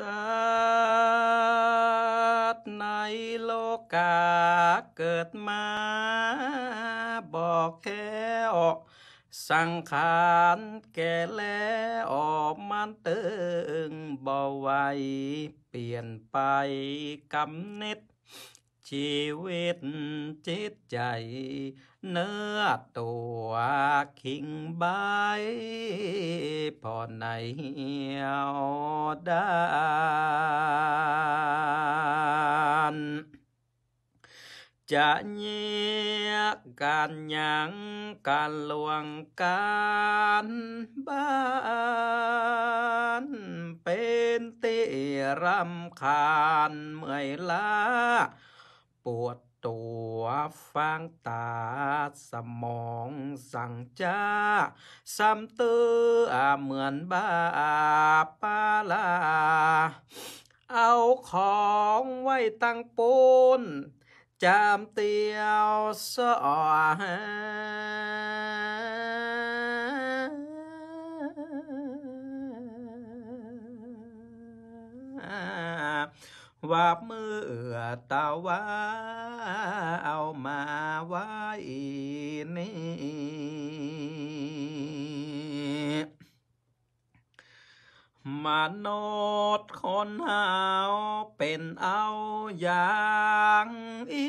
สัตว์ในโลกาเกิดมาบอกแค่ออสังขารแก่แล้วออกมันเติงบ่ไวเปลี่ยนไปกำเนิดชีวิตจิตใจ เนื้อตัวคิงใบพอไหนเหี่ยวดานจะเงียการยังการลวงการบ้านเป็นตีรำคาญเมื่อยล้าปวดตัวฟางตาสมองสั่งจ้าซ้ำเตอเหมือนบ้าปาลาเอาของไว้ตั้งปูนจามเตียวสออวาบมือเอตาวาเอามาไว้นี่มาน์คนเฮาเป็นเอาอย่างอี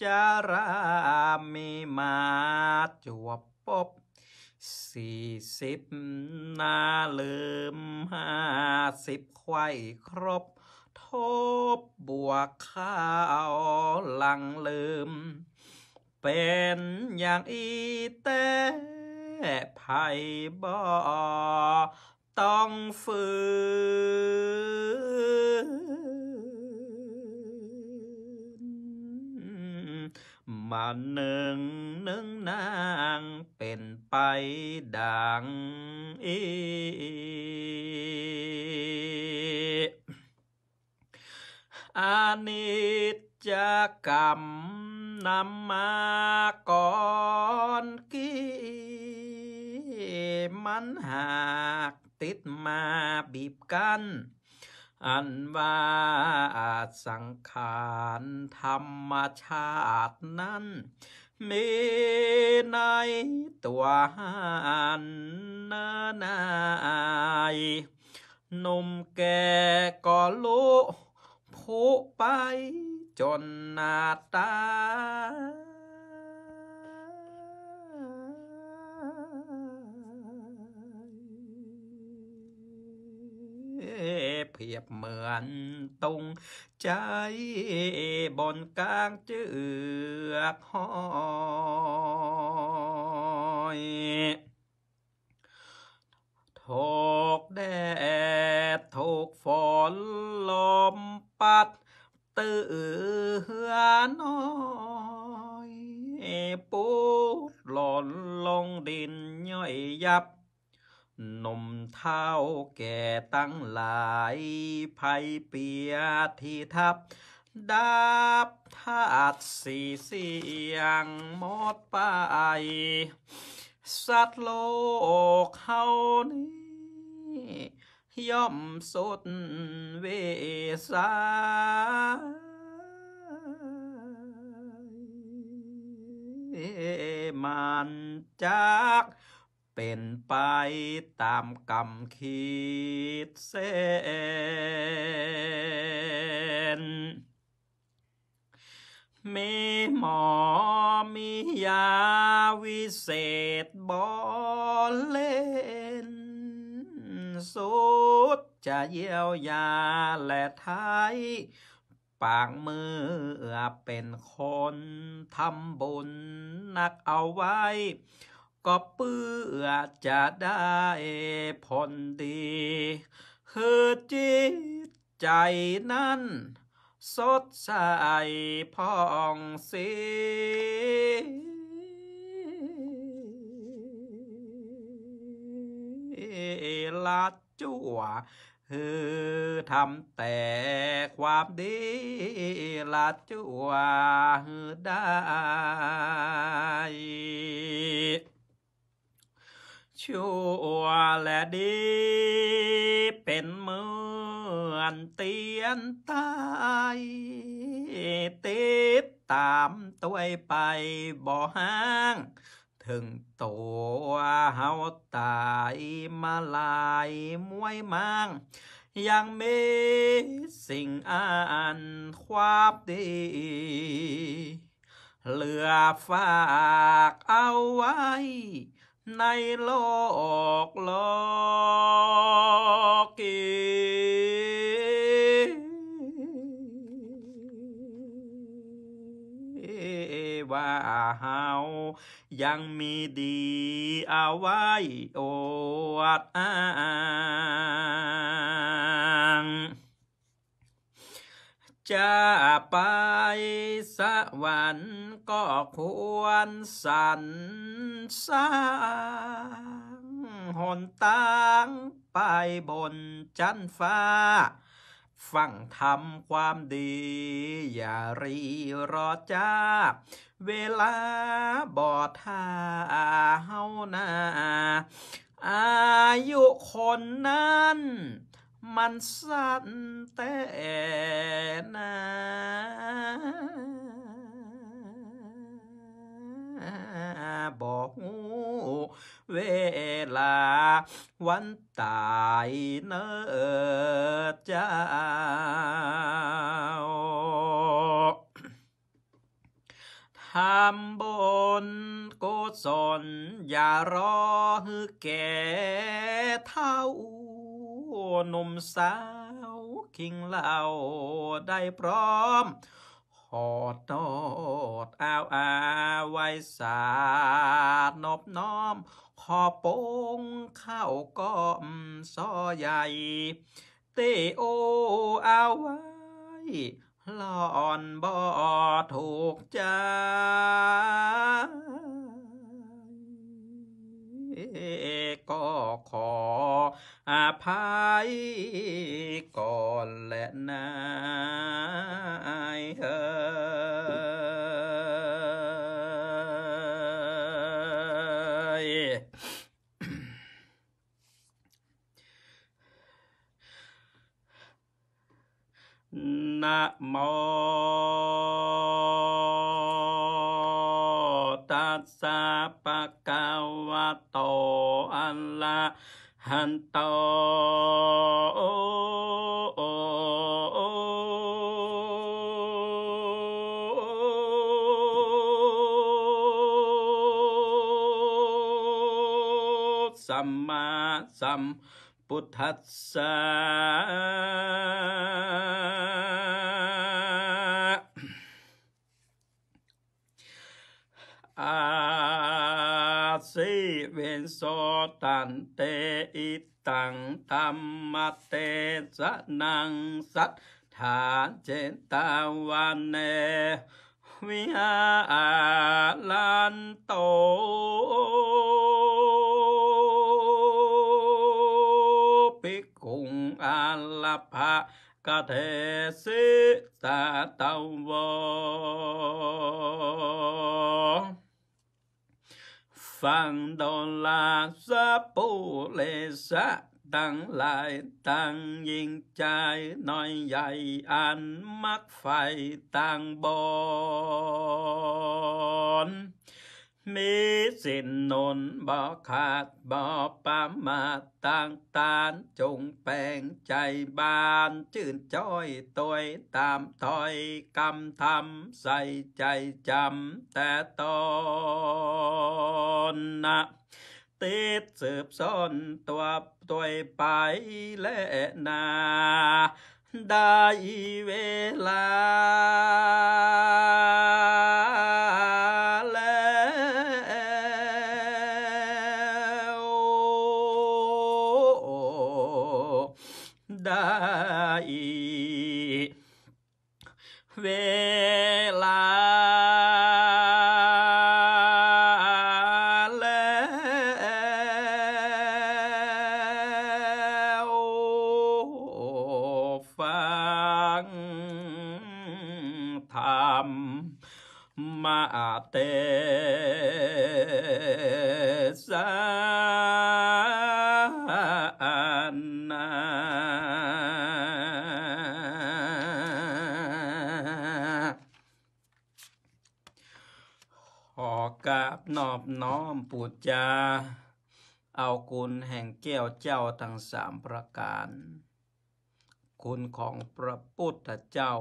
จารามีมาจวบปบสี่สิบนาเลิมห้าสิบไข่ครบ ทบบวกข้าวหลังเลิมเป็นอย่างอีเต้ไผ่บ่ต้องฝืนมาหนึ่งหนึ่งนางเป็นไปดังเออานิจจกรรมนำมาก่อนกี้มันหากติดมาบีบกัน้นอันว่าสังขารธรรมชาตินั้น มีในตัวอันนานายนมแก่ก็ลุผุไปจนนาตาเพียบเหมือนตรงใจบนกลางเจือกหอยถกแดดถกฝนลมปัด ตื่นน้อยปูดหล่นลงดินย่อยยับนมเท่าแก่ตั้งหลายภัยเปียที่ทับดาบธาตุสีเสียงหมดไป สัตว์โลกเฮานี้ย่อมสุดเวสามันจากเป็นไปตามกรรมคิดเส้นมีหมอมียาวิเศษบอลเล่นสุดจะเยียวยาและท้ายปากมือเป็นคนทำบุญนักเอาไว้ก็เพื่อจะได้ผลดีเือจิตใจนั้น สดใสพองสีลัดจั่วคือทำแต่ความดีลัดจั่วได้ชั่วและดีเป็นเหมือนเตียนตายติดตามตัวไปบ่ห้าง ถึงตัวเฮาตายมาลายมวยมังยังมีสิ่งอันความดี เหลือฝากเอาไว้ในโลกโลกีว่าเฮายังมีดีเอาไว้อวดอ้างจะไปสวรรค์ก็ควรสรรสร้าง หนตั้งไปบนจันฟ้า ฟังทำความดี อย่ารีรอจ้า เวลาบอดท่าเฮานาอายุคนนั้น man sát tệ na bỏ về là quan tài nơ cha ทำบนโกศลอย่ารอฮือแก่เท่าหนุ่มสาวคิงเหล่า ได้พร้อม หอดนอดอาวอาไว้สาดนบน้อม ขอปงข้าวก้อมซอใหญ่ เตโออาไว้หลอนบ่ถูกใจเสัมพุทธัสสะอาสิเวนโสตันเตอิตังธรรมเตสนังสัทธาเจตาวันเนวิหาลันโต ca thể sĩ ta tàu vô phang đồ là sa bù lê sa tăng lại tăng nhiên trai nói dạy an mắc phải tăng bồn มีสินนนบ่ขาดบ่ปามาต่างตานจงแปลงใจบานชื่นจ้อยตัวตามถอยกำทำใส่ใจจำแต่ตอนนะติดสืบซ้อนตัวตัวไปและนาได้เวลาลูจาเอาคุณแห่งแก้วเจ้าทั้งสามประการ คุณของพระพุทธเจ้า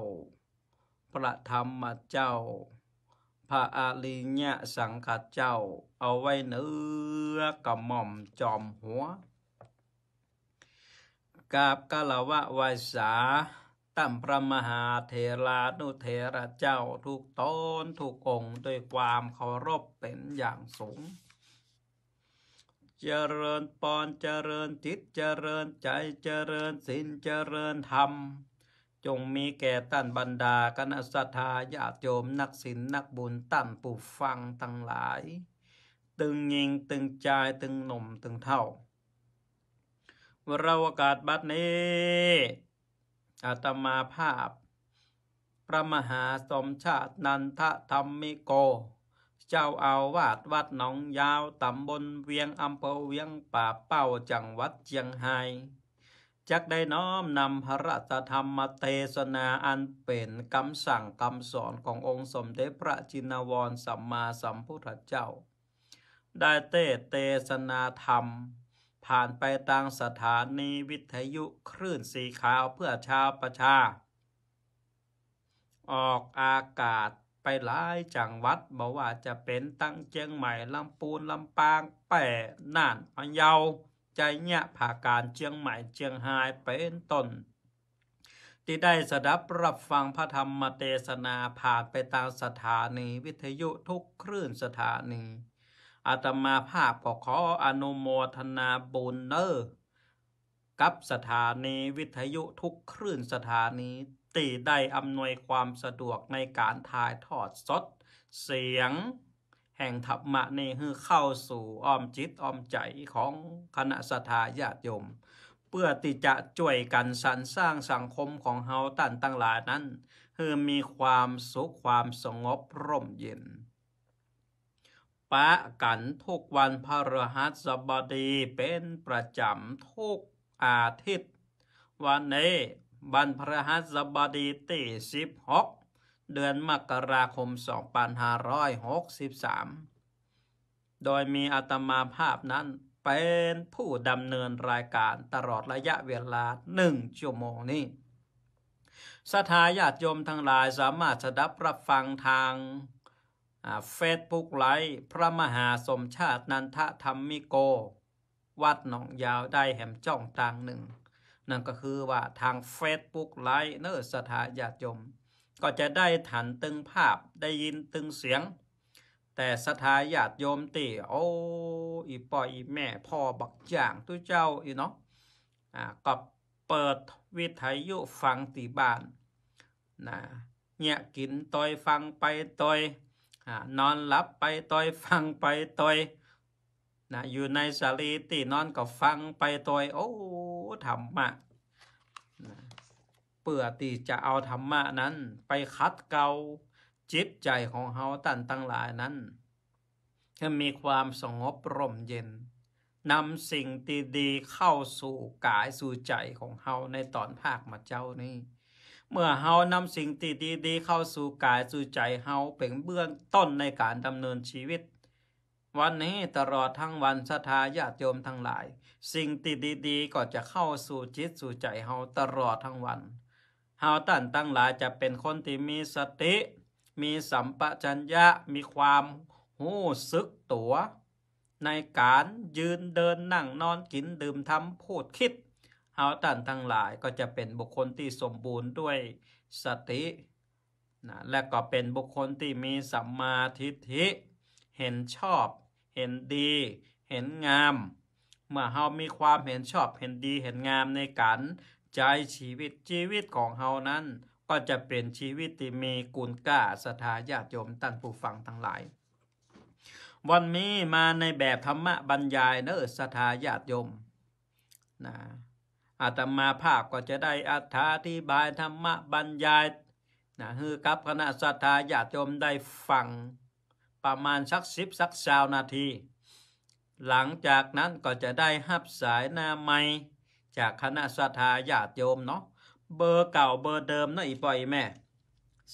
พระธรรมเจ้า พระอาริยะสังฆเจ้า เอาไว้เนื้อกระหม่อมจอมหัวกาบกะละวะวายสาตั้มพระมหาเทรานุเทระเจ้า ทุกตนทุกองด้วยความเคารพเป็นอย่างสูงเจริญปอน เจริญจิตเจริญใจเจริญศีล เจริญธรรม จงมีแก่ตั้นบรรดาคณะสัทธาญาติโยมนักศีลนักบุญตั้นผู้ฟังทั้งหลาย ตึงยิงตึงใจตึงหนุ่ม ตึงเท่าเราอากาศบัดนี้อาตมาภาพ พระมหาสมชาติ นันทธรรมิโกเจ้าอาวาสวัดหนองยาวตำบลเวียงอำเภอเวียงป่าเป้าจังหวัดเชียงราย จักได้น้อมนำพระราตธรรมเทศนาอันเป็นคำสั่งคำสอนขององค์สมเด็จพระจินวรสัมมาสัมพุทธเจ้า ได้เตเทศนาธรรมผ่านไป่างสถานีวิทยุคลื่นสีขาวเพื่อชาวประชา ออกอากาศไปหลายจังหวัดบอกว่าจะเป็นตั้งเชียงใหม่ลำปูนลำปางแปะน่านพะเยาใจเงี่ยผ่าการเชียงใหม่เชียงรายเป็นต้น ที่ได้สดับรับฟังพระธรรมเทศนาผ่านไปตามสถานีวิทยุทุกคลื่นสถานีอาตมาภาพก็ขออนุโมทนาบุญเนอร์กับสถานีวิทยุทุกคลื่นสถานีตีได้อำนวยความสะดวกในการถ่ายทอดสดเสียง แห่งธรรมะนี่คือเข้าสู่อ้อมจิตอ้อมใจของคณะสัตาญาติโยม เพื่อที่จะช่วยกันสรรสร้างสังคมของเฮาตันตั้งหลายนั้นคือมีความสุขความสงบร่มเย็นปะกันทุกวันพฤหัสบดีเป็นประจำทุกอาทิตย์ วันนี้บันพระหัสบดีที่ 16 เดือนมกราคม 2563 โดยมีอาตมาภาพนั้นเป็นผู้ดำเนินรายการตลอดระยะเวลาหนึ่งชั่วโมงนี้ สถาญาติโยมทั้งหลายสามารถสดับรับฟังทางเฟซบุ๊กไลฟ์พระมหาสมชาตินันทธรรมิโก วัดหนองยาวได้แห่มจ้องต่างหนึ่งนั่นก็คือว่าทาง Facebook ไลน์เนอร์สถาญาติยมก็จะได้ฐานตึงภาพได้ยินตึงเสียง แต่สถาญาติยมตีโอ้ อีป่อยอีแม่พ่อบักจ่างตุ้เจ้าอีเนาะอ่าก็เปิดวิทยุฟังตีบ้านนะเนี่ยกินตอยฟังไปตอยนอนหลับไปตอยฟังไปตอยนะอยู่ในสาลีตีนอนก็ฟังไปตอย โอ้ธรรมะเปื่อตีจะเอาธรรมะนั้นไปคัดเกาจิตใจของเฮาตันตั้งหลายนั้นให้มีความสงบร่มเย็นนำสิ่งดีๆเข้าสู่กายสู่ใจของเฮาในตอนภาคมาเจ้านี่เมื่อเฮานำสิ่งดีๆเข้าสู่กายสู่ใจเฮาเป็นเบื้องต้นในการดำเนินชีวิตวันนี้ตลอดทั้งวันสถทาญาติโยมทั้งหลาย สิ่งติดดีๆก็จะเข้าสู่จิตสู่ใจเฮาตลอดทั้งวันเฮาตั้นทั้งหลายจะเป็นคนที่มีสติ มีสัมปชัญญะมีความหู้ึกตัวในการยืนเดินนั่งนอนกินดื่มทำพูดคิดเฮาตั้นทั้งหลายก็จะเป็นบุคคลที่สมบูรณ์ด้วยสตินะและก็เป็นบุคคลที่มีสัมมาทิฏฐิเห็นชอบเห็นดีเห็นงาม เมื่อเฮามีความเห็นชอบเห็นดีเห็นงามในการใจชีวิตชีวิตของเฮานั้นก็จะเปลี่ยนชีวิตที่มีกุลก้าสถาญาติโยมท่านผู้ฟังทั้งหลาย วันนี้มาในแบบธรรมะบรรยายเนอสถาญาติโยมนะอาตมาภาพก็จะได้อธิบายธรรมะบรรยายนะคือกับคณะสถาญาติโยมได้ฟังประมาณสักสิบสักสาวนาที หลังจากนั้นก็จะได้หับสายหน้าไมจากคณะสัทาญาติโยมเนาะ เบอร์เก่าเบอร์เดิมนะอีปอยแม่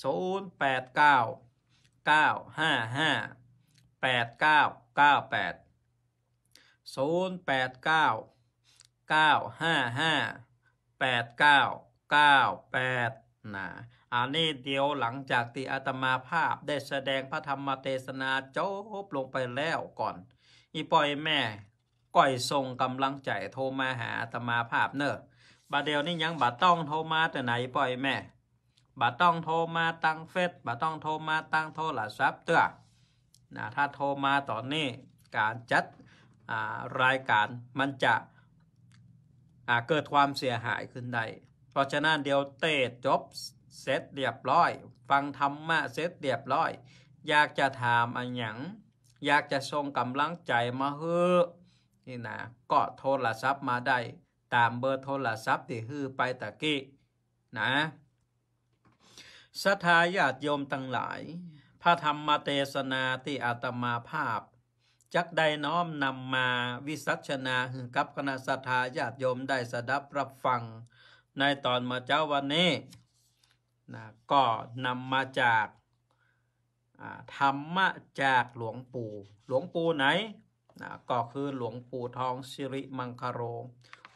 ศูนย์แปดเก้าเก้าห้าห้าแปดเก้าเก้าแปดศูนย์แปดเก้าเก้าห้าห้าแปดเก้าเก้าแปดนะอันนี้เดียวหลังจากที่อาตมาภาพได้แสดงพระธรรมเทศนาจบลงไปแล้วก่อน อีปอยแม่ก่อยส่งกำลังใจโทรมาหาอาตมาภาพเนอะบาเดียวนี่ยังบาต้องโทรมาแต่ไหนปอยแม่บาต้องโทรมาตั้งเฟซบาต้องโทรมาตั้งโทรศัพท์เตือนะถ้าโทรมาตอนนี้การจัดรายการมันจะเกิดความเสียหายขึ้นได้เพราะฉะนั้นเดี๋ยวเตะจบเสร็จเรียบร้อย ฟังธรรมะเสร็จเรียบร้อยอยากจะถามอันหยังอยากจะส่งกำลังใจมาเฮ้อนี่นะก็โทรศัพท์มาได้ตามเบอร์โทรศัพท์ที่ฮือไปตะกี้นะศรัทธาญาติโยมทั้งหลาย พระธรรมเทศนาที่อาตมาภาพ จักได้น้อมนำมาวิสัชนาหือกับคณะศรัทธาญาติโยมได้สดับรับฟังในตอนมาเจ้าวันนี้นะก็นำมาจากธรรมะจากหลวงปู่หลวงปู่ไหนนะก็คือหลวงปู่ทองสิริมังคโรค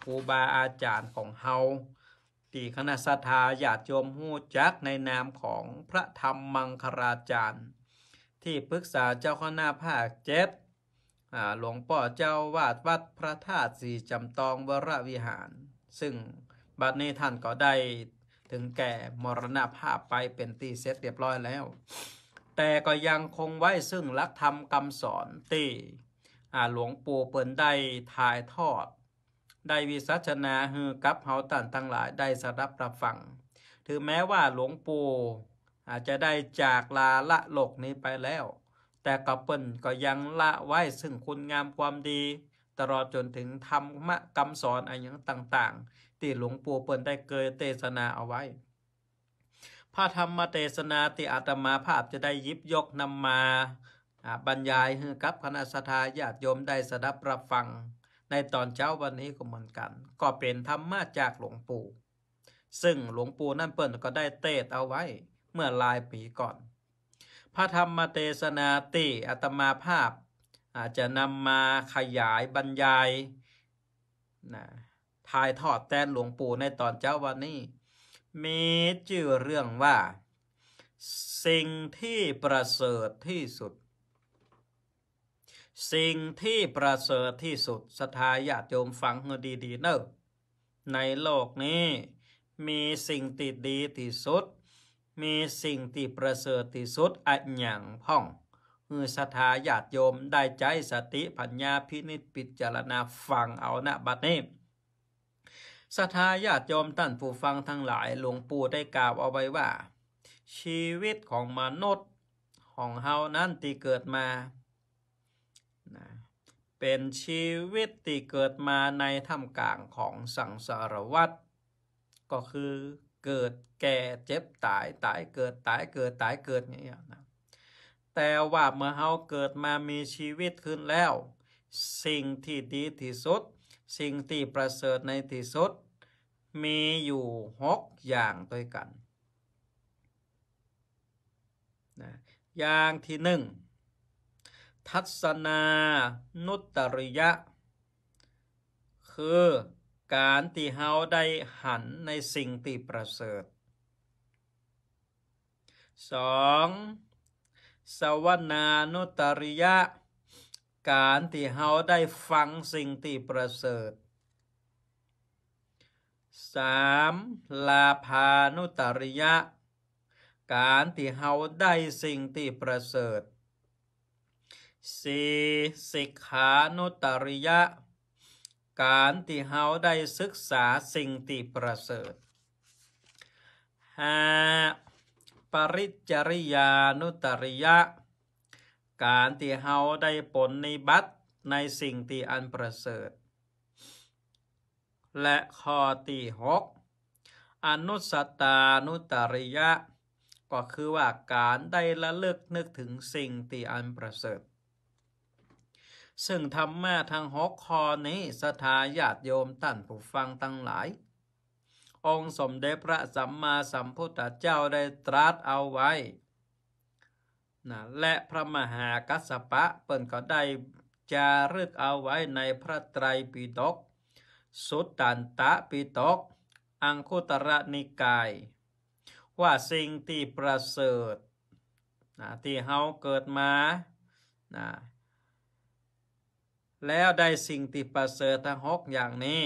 รูบาอาจารย์ของเฮาตีคณะสัทาญาติโยมหูจักในนามของพระธรรมมังคราจารย์ ที่ปรึกษาเจ้าคณะภาคเจ็ดหลวงป่อเจ้าวาดวัดพระธาตุสีจำตองวรวิหาร ซึ่งบัดนี้ท่านก็ได้ถึงแก่มรณภาพไปเป็นตีเสร็จเรียบร้อยแล้ว แต่ก็ยังคงไว้ ซึ่งลักธรรมคำสอนตีหลวงปู่เปิ่นได้ถ่ายทอดได้วิสัชนาฮือกับเฮาตันทั้งหลายได้สรับรับฟังถึงแม้ว่าหลวงปู่อาจจะได้จากลาละโลกนี้ไปแล้ว แต่กระเปิ่นก็ยังละไว้ซึ่งคุณงามความดี ตลอดจนถึงธรรมะคำสอนอะไรอย่างต่างที่หลวงปู่เปิ่นได้เกยเทศนาเอาไว้ พระธรรมเทศนาตีอาตมาภาพจะได้ยิบยกนำมาบรรยายให้กับคณะสัตยาติโยมได้สดับรับฟังในตอนเช้าวันนี้ก็เหมือนกัน ก็เป็นธรรมมาจากหลวงปู่ซึ่งหลวงปู่นั่นเปิ่นก็ได้เทศเอาไว้เมื่อลายปีก่อน พระธรรมเทศนาติอาตมาภาพอาจจะนำมาขยายบรรยายนะถ่ายทอดแทนหลวงปู่ในตอนเช้าวันนี้ มีชื่อเรื่องว่าสิ่งที่ประเสริฐที่สุด สิ่งที่ประเสริฐที่สุดสทายาติโยมฟังเงดีๆเนอะในโลกนี้ มีสิ่งติดดีที่สุด มีสิ่งที่ประเสริฐที่สุดอันอย่างพ่องคือสถทาญาติโยมได้ใจสติปัญญาพินิจพิจารณาฟังเอานะบัดนี้ศรัทธาญาติโยมท่านผู้ฟังทั้งหลาย หลวงปู่ได้กล่าวเอาไว้ว่า ชีวิตของมนุษย์ของเฮานั้นที่เกิดมา เป็นชีวิตที่เกิดมาในท่ามกลางของสังสารวัฏก็คือเกิดแก่เจ็บตายตายเกิดตายเกิดตายเกิดอย่างนี้นะแต่ว่าเมื่อเฮาเกิดมามีชีวิตขึ้นแล้ว สิ่งที่ดีที่สุดสิ่งที่ประเสริฐในที่สุด มีอยู่หกอย่างด้วยกันนะอย่างที่หนึ่งทัศนานุตริยะ คือการที่เฮาได้หันในสิ่งที่ประเสริฐสองสวนานุตริยะการที่เฮาได้ฟังสิ่งที่ประเสริฐ 3. ลาภานุตริยะ การที่เฮาได้สิ่งที่ประเสริฐ 4. สิกขานุตริยะ การที่เฮาได้ศึกษาสิ่งที่ประเสริฐ 5. ปริจริยานุตริยะการที่เฮาได้ผลในบัตในสิ่งที่อันประเสริฐ และข้อที่หก อนุสตานุตริยะ ก็คือว่าการได้ละเลิกนึกถึงสิ่งที่อันประเสริฐ ซึ่งธรรมะทางหกคอนี้สถาญาติโยมท่านผู้ฟังทั้งหลาย องค์สมเด็จพระสัมมาสัมพุทธเจ้าได้ตรัสเอาไว้นะและพระมหากัสสปะ เปิ่นก็ได้จารึกเอาไว้ในพระไตรปิฎกสุตตันตะปิฎกอังคุตระนิกาย ว่าสิ่งที่ประเสริฐนะที่เฮาเกิดมานะแล้วได้สิ่งที่ประเสริฐทั้งหกอย่างนี้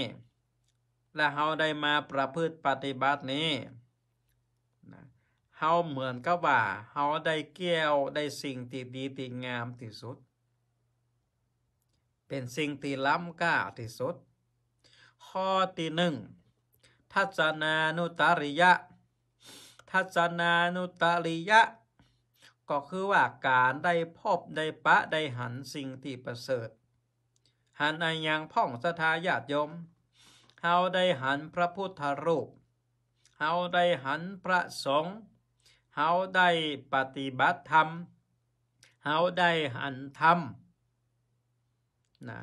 และเฮาได้มาประพฤติปฏิบัตินี้เฮาเหมือนกับว่าเฮาได้แก้วได้สิ่งที่ดีที่งามที่สุด เป็นสิ่งที่ล้ำก้าที่สุด ข้อที่หนึ่ง ทัศนานุตริยะ ทัศนานุตริยะ ก็คือว่าการได้พบได้ปะได้หันสิ่งที่ประเสริฐ หันอนยังพ่องสทาญาติโยม เฮาได้หันพระพุทธรูป เฮาได้หันพระสงฆ์เฮาได้ปฏิบัติธรรมเฮาได้หันธรรมนะ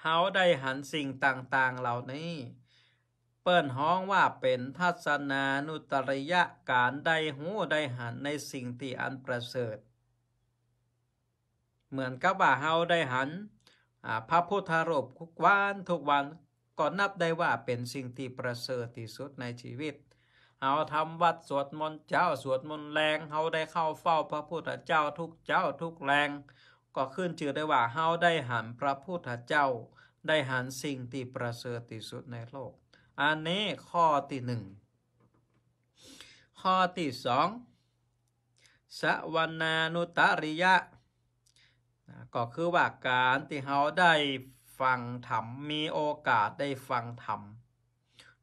เฮาได้หันสิ่งต่างๆเหล่านี้ เปิ้นห้องว่าเป็นทัศนานุตริยะการได้หูได้หันในสิ่งที่อันประเสริฐ เหมือนกับว่าเฮาได้หัน พระพุทธรูปทุกวันทุกวันก็นับได้ว่าเป็นสิ่งที่ประเสริฐที่สุดในชีวิตเอาทำวัดสวดมนต์เจ้าสวดมนต์แรงเฮาได้เข้าเฝ้าพระพุทธเจ้าทุกเจ้าทุกแรง ก็ขึ้นชื่อได้ว่า เฮาได้หันพระพุทธเจ้า ได้หันสิ่งที่ประเสริฐที่สุดในโลก อันนี้ข้อที่หนึ่ง ข้อที่สองสวนานุตริยะ ก็คือว่าการที่เฮาได้ฟังธรรมมีโอกาสได้ฟังธรรม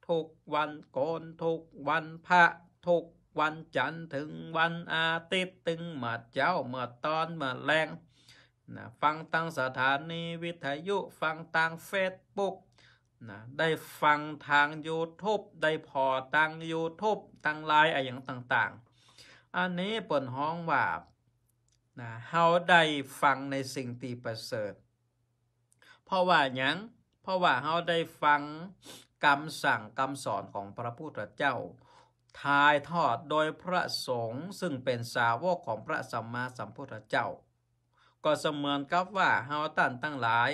ทุกวันโกนทุกวันพระทุกวันจันทร์ถึงวันอาทิตย์ถึงเมื่อเจ้าเมื่อตอนเมื่อแรงนะฟังตั้งสถานีวิทยุฟังทางเฟซบุ๊กนะได้ฟังทาง YouTube ได้พอทาง YouTube ทางไลน์อะไรอย่างต่าง ๆ อันนี้เปิดห้องว่านะเฮาได้ฟังในสิ่งที่ประเสริฐเพราะว่าอยังเพราะว่าเฮาได้ฟังคำสั่งคำสอนของพระพุทธเจ้า ทายทอดโดยพระสงฆ์ซึ่งเป็นสาวกของพระสัมมาสัมพุทธเจ้า ก็เสมือนกับว่าเฮาตันทั้งหลาย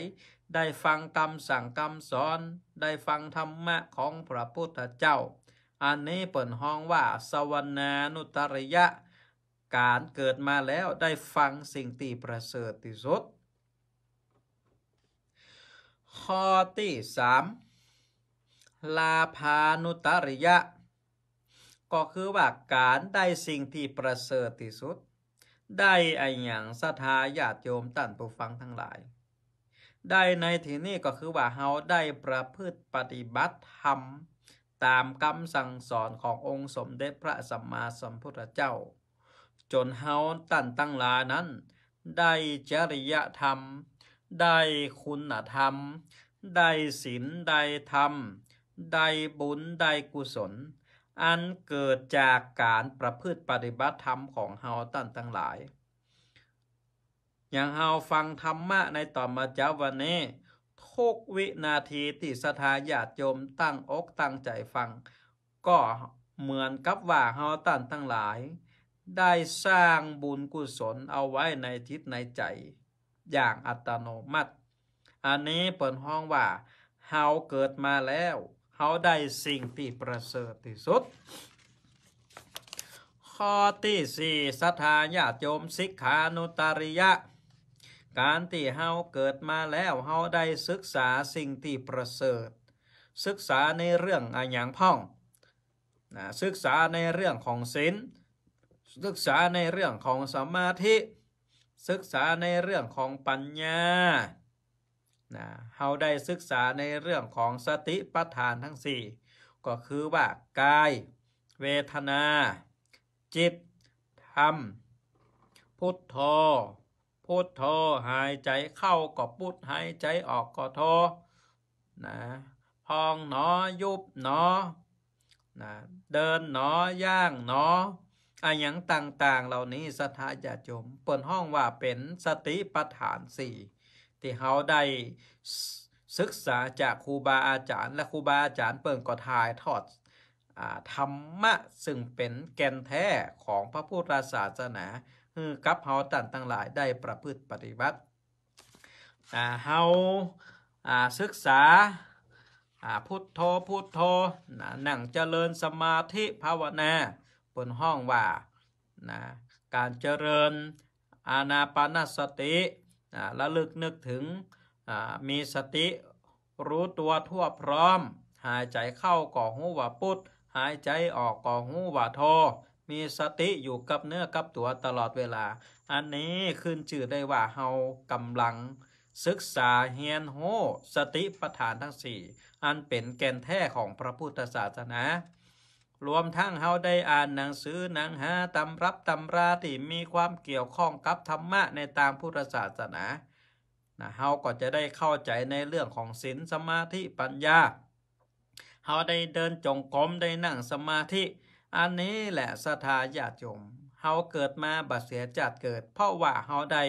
ได้ฟังคำสั่งคำสอนได้ฟังธรรมะของพระพุทธเจ้า อันนี้เปิดห้องว่าสวรรณานุตริยะ การเกิดมาแล้วได้ฟังสิ่งที่ประเสริฐที่สุดข้อที่สามลาภานุตริยะ ก็คือว่าการได้สิ่งที่ประเสริฐที่สุด ได้อยยังสัทธาญาติโยมตั้นผู้ฟังทั้งหลาย ได้ในที่นี้ก็คือว่าเราได้ประพฤติปฏิบัติธรรม ตามคำสั่งสอนขององค์สมเด็จพระสัมมาสัมพุทธเจ้า จนเฮาตั้นตั้งลานั้น ได้จริยธรรม ได้คุณธรรม ได้ศีลได้ธรรมใดบุญใดกุศล อันเกิดจากการประพฤติปฏิบัติธรรมของเฮาตั้นทั้งหลาย อย่างเฮาฟังธรรมะ ในต่อมาเจ้าวันนี้ ทุกวินาทีที่สถาญาติโยมตั้งอกตั้งใจฟัง ก็เหมือนกับว่าเฮาตั้นทั้งหลาย ได้สร้างบุญกุศลเอาไว้ในจิตในใจ อย่างอัตโนมัติ อันนี้เปิดห้องว่าเฮาเกิดมาแล้วเขาได้สิ่งที่ประเสริฐที่สุด ข้อที่สี่สถานาญาติโยมสิกขานุตริยะ การที่เฮาเกิดมาแล้วเฮาได้ศึกษาสิ่งที่ประเสริฐ ศึกษาในเรื่องอย่าังพ่องนะศึกษาในเรื่องของศีลศึกษาในเรื่องของสมาธิ ศึกษาในเรื่องของปัญญานะเฮาได้ศึกษาในเรื่องของสติปัฏฐานทั้ง 4 ก็คือว่า กาย เวทนา จิต ธรรม พุทโธพุทโธหายใจเข้าก็พุทหายใจออกก็โธนะพองหนอ ยุบหนอนะเดินหนอ ย่างหนออะอย่างต่าง ๆ เหล่านี้สัทธาญาจม เปิดห้องว่าเป็นสติปัฏฐานสี่ที่เขาได้ศึกษาจากครูบาอาจารย์และครูบาอาจารย์เปิ่งก็ถ่ายทอดธรรมะ ซึ่งเป็นแก่นแท้ของพระพุทธศาสนาคือกับเขาตันทั้งหลายได้ประพฤติปฏิบัติเขาศึกษาพุทโธพุทโธหนั่งเจริญสมาธิภาวนาบนห้องว่าการเจริญอานาปานสติระลึกนึกถึงมีสติรู้ตัวทั่วพร้อม หายใจเข้าก่อหูว่าพุทธหายใจออกก่อหูว่าโทมีสติอยู่กับเนื้อกับตัวตลอดเวลา อันนี้ขึ้นจื่อได้ว่าเฮากำลัง ศึกษาเฮียนโฮสติปัฏฐานทั้งสี่ อันเป็นแก่นแท้ของพระพุทธศาสนารวมทั้งเฮาได้อ่านหนังสือหนังหาตำรับ ตำราที่มีความเกี่ยวข้องกับธรรมะในตามพุทธศาสนานะเฮาก็จะได้เข้าใจในเรื่องของศีลสมาธิปัญญาเฮาได้เดินจงกรมได้นั่งสมาธิ อันนี้แหละสถาญาติโยมเฮาเกิดมาบัดเสียจัดเกิด เพราะว่าเฮาได้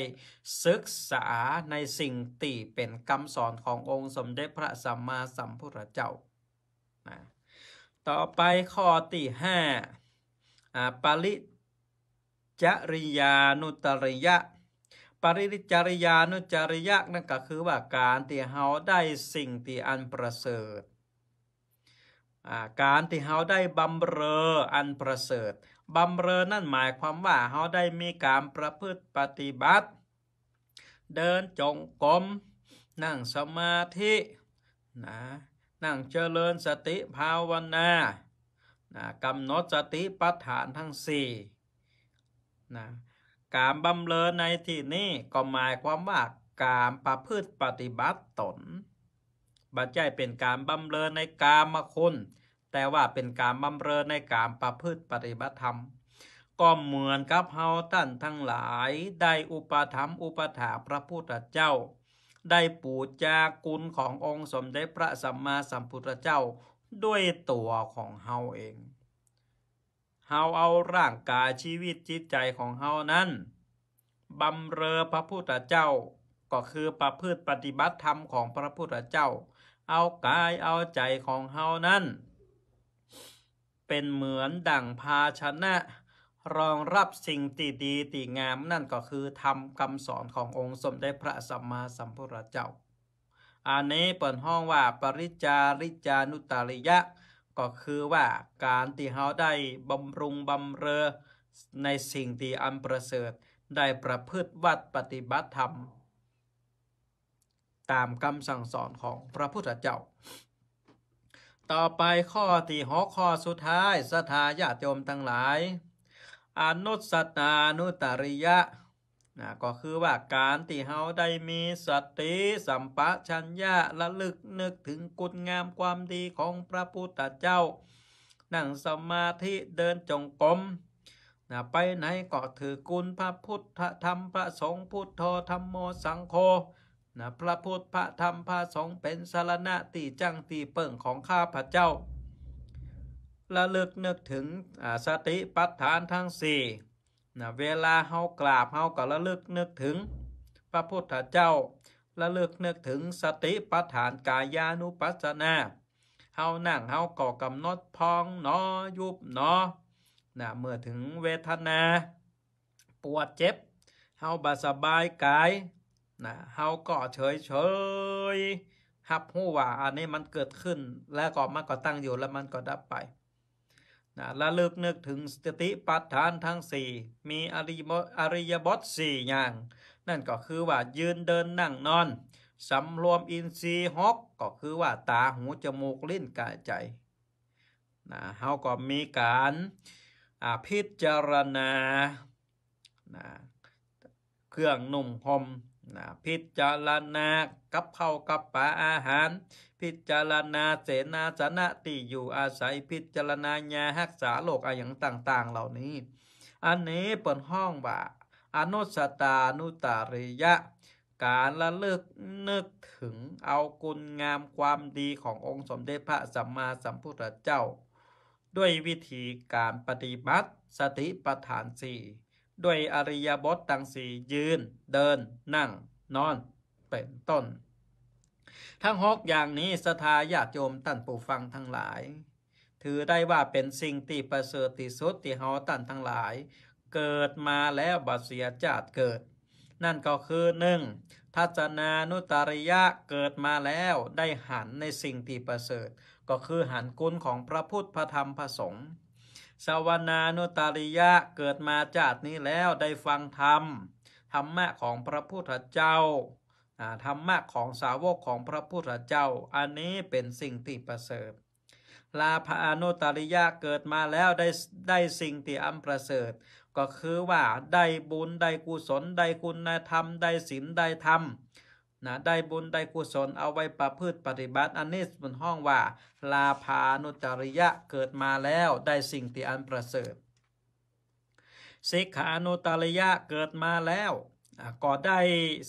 ศึกษาในสิ่งตีเป็นคำสอนขององค์สมเด็จพระสัมมาสัมพุทธเจ้านะต่อไปข้อที่ห้าปาริจริยานุตริยะปริจริยานุจริยะนั่นก็คือว่าการที่เฮาได้สิ่งที่อันประเสริฐ การที่เฮาได้บำเรออันประเสริฐ บำเรอนั่นหมายความว่าเฮาได้มีการประพฤติปฏิบัติ เดินจงกรม นั่งสมาธิ นะนั่งเจริญสติภาวนานะกำหนดสติปัฏฐานทั้งสี่นะการบำเรอในที่นี้ก็หมายความว่าการประพฤติปฏิบัติตนบัจจัยเป็นการบำเรอในกามคุณแต่ว่าเป็นการบำเรอในการประพฤติปฏิบัติธรรม ก็เหมือนกับเฮาท่านทั้งหลายได้อุปธรรมอุปถาพระพุทธเจ้าได้ปูจาคุณขององค์ สมเด็จพระสัมมาสัมพุทธเจ้าด้วยตัวของเฮาเอง เฮาเอาร่างกายชีวิตจิตใจของเฮานั้นบำเรอพระพุทธเจ้าก็คือประพฤติปฏิบัติธรรมของพระพุทธเจ้า เอากายเอาใจของเฮานั้น เป็นเหมือนดั่งภาชนะรองรับสิ่งที่ดีตีงามนั่นก็คือทำคำสอนขององค์สมเด็จพระสัมมาสัมพุทธเจ้า อันนี้เปิดห้องว่าปริจาริจานุตาริยะก็คือว่าการที่เขาได้บำรุงบำเรอในสิ่งที่อันประเสริฐได้ประพฤติวัดปฏิบัติธรรม ตามคำสั่งสอนของพระพุทธเจ้า ต่อไปข้อที่หอข้อสุดท้ายสถาญาติโยมทั้งหลายอนุสตานุตริยะนะก็คือว่าการที่เฮาได้มีสติสัมปชัญญะระลึกนึกถึงกุศงามความดีของพระพุทธเจ้า นั่งสมาธิเดินจงกรมนะไปไหนก็ถือกุลพระพุทธธรรมพระสงฆ์พุทธธรรมโมสังโฆนะพระพุทธพระธรรมพระสงฆ์เป็นสารณะตีจังตีเปิ่งของข้าพระเจ้าระลึกนึกถึงสติปัฏฐานทั้งสี่นะเวลาเฮากราบเฮาก็ระลึกนึกถึงพระพุทธเจ้าระลึกนึกถึงสติปัฏฐานกายานุปัสสนาเฮานั่ง เฮาก็กำหนดพองหนอ ยุบหนอนะเมื่อถึงเวทนา ปวดเจ็บเฮาบาสบายกายนะเฮาก็เฉยเฉยฮับหูว่าอันนี้มันเกิดขึ้นแล้วก็มันก็ตั้งอยู่แล้วมันก็ดับไปนะและเลึกนึกถึงสติปัฏฐานทั้ง 4 มีอริยอริยบทสี่อย่าง นั่นก็คือว่ายืนเดินนั่งนอน สำรวมอินทรีย์หกก็คือว่าตาหูจมูกลิ้นกายใจนะเขาก็มีการพิจารณานะเครื่องนุ่มห่มนะพิจารณากับเข้ากับป่าอาหาร พิจารณาเสนาสนะที่อยู่อาศัยพิจารณาญาหักษาโรกอะไรอย่างต่าง ๆเหล่านี้ อันนี้เปิดห้องบ่าอนุสตานุตาริยะ การละเลิกนึกถึงเอากุณงามความดีขององค์สมเด็จพระสัมมาสัมพุทธเจ้า ด้วยวิธีการปฏิบัติสติปัฏฐานสี่ด้วยอริยบทตังสี่ยืน เดิน นั่ง นอน เป็นต้น ทั้งหกอย่างนี้สทาญาติโยมท่านผู้ฟังทั้งหลาย ถือได้ว่าเป็นสิ่งที่ประเสริฐที่สุดที่เฮาตัานทั้งหลาย เกิดมาแล้วบัดเสียจาติเกิด นั่นก็คือหนึ่งทัศนานุตริยะเกิดมาแล้วได้หันในสิ่งที่ประเสริฐ ก็คือหันกุลของพระพุทธพระธรรมพระสงฆ์สวนานุตาริยะเกิดมาจากนี้แล้วได้ฟังธรรมธรรมะของพระพุทธเจ้าธรรมะของสาวกของพระพุทธเจ้าอันนี้เป็นสิ่งที่ประเสริฐ ลาภานุตริยะเกิดมาแล้วได้ได้สิ่งที่อันประเสริฐ ก็คือว่าได้บุญได้กุศลได้คุณธรรมได้ศีลได้ธรรมนะได้บุญได้กุศลเอาไว้ประพฤติปฏิบัติอันนี้บนห้องว่าลาภานุตริยะเกิดมาแล้วได้สิ่งที่อันประเสริฐสิกขานุตริยะเกิดมาแล้วก็ได้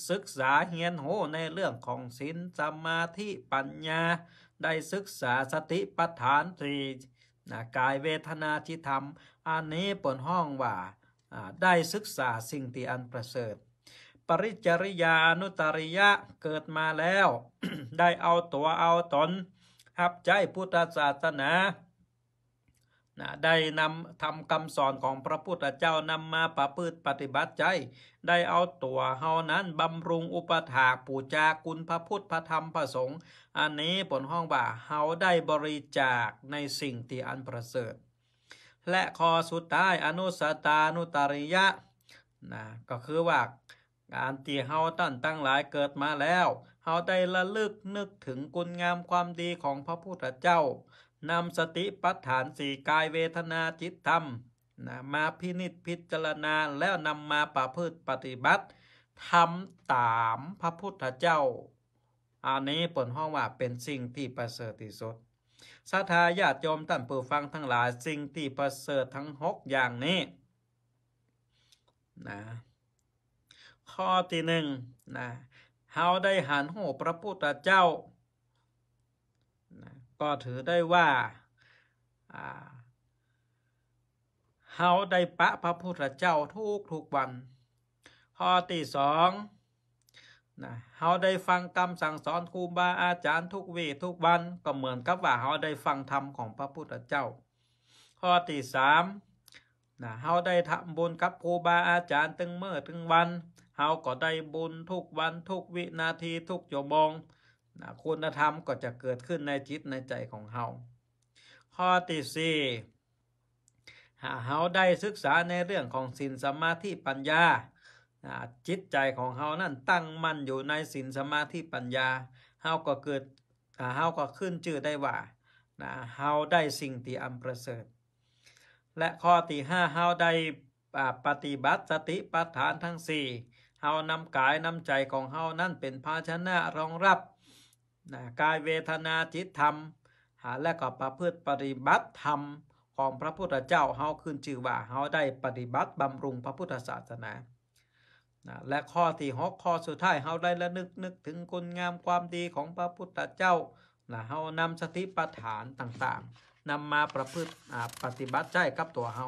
ศึกษาเฮียนโหในเรื่องของศีลสมาธิปัญญา ได้ศึกษาสติปัฏฐานรีนะกายเวทนาจิธรรมอันนี้เปิดห้องว่าได้ศึกษาสิ่งที่อันประเสริฐปริจริยานุตริยะ เกิดมาแล้ว ได้เอาตัวเอาตนหับใจพุทธศาสนานะ ได้นำทำคำสอนของพระพุทธเจ้านำมาประพฤติปฏิบัติใจ ได้เอาตัวเฮานั้นบำรุงอุปถาปูจาคุณพระพุทธ พระธรรม พระสงฆ์ อันนี้ผลห้องบ่าเฮาได้บริจาคในสิ่งที่อันประเสริฐ และคอสุดท้ายอนุสตานุตริยะนะก็คือว่าการที่เฮาตั้นตั้งหลายเกิดมาแล้วเฮาได้ระลึกนึกถึงกุณงามความดีของพระพุทธเจ้า นำสติปัฏฐานสี่กายเวทนาจิตธรรมนะมาพินิจพิจารณาแล้วนำมาประพฤติปฏิบัติทำตามพระพุทธเจ้า อันนี้เปิดห้องว่าเป็นสิ่งที่ประเสริฐที่สุดสาธาญาติโยมท่านผู้ฟังทั้งหลายสิ่งที่ประเสริฐทั้งหกอย่างนี้ นะข้อที่หนึ่งนะ เฮาได้หันหูพระพุทธเจ้านะก็ถือได้ว่าเฮาได้ปะพระพุทธเจ้าทุกทุกวัน ข้อที่สองนะ เฮาได้ฟังคำสั่งสอนครูบาอาจารย์ทุกวีทุกวัน ก็เหมือนกับว่าเฮาได้ฟังธรรมของพระพุทธเจ้า ข้อที่สามนะ เฮาได้ทำบุญกับครูบาอาจารย์ตึงเมื่อตึงวันเฮาก็ได้บุญทุกวันทุกวินาทีทุกโย่มงนะคุณธรรมก็จะเกิดขึ้นในจิตในใจของเฮาข้อที่สี่หาเฮาได้ศึกษาในเรื่องของศีลสมาธิปัญญา จิตใจของเฮานั่นตั้งมั่นอยู่ในศีลสมาธิปัญญาเฮาก็เกิดเฮาก็ขึ้นชื่อได้ว่านะเฮาได้สิ่งที่อันประเสริฐและข้อที่ห้าเฮาได้ปฏิบัติสติปัฏฐานทั้งสี่เฮานำกายนำใจของเฮานั่นเป็นภาชนะรองรับนะกายเวทนาจิตธรรม หาและก็ประพฤติปฏิบัติธรรมของพระพุทธเจ้าเฮาขึ้นชื่อว่าเฮาได้ปฏิบัติบำรุงพระพุทธศาสนานะและข้อที่หกข้อสุดท้ายเฮาได้ระลึกนึกถึงคุณงามความดีของพระพุทธเจ้านะเฮานำสติปัฏฐานต่างๆนำมาประพฤติปฏิบัติใจกับตัวเฮา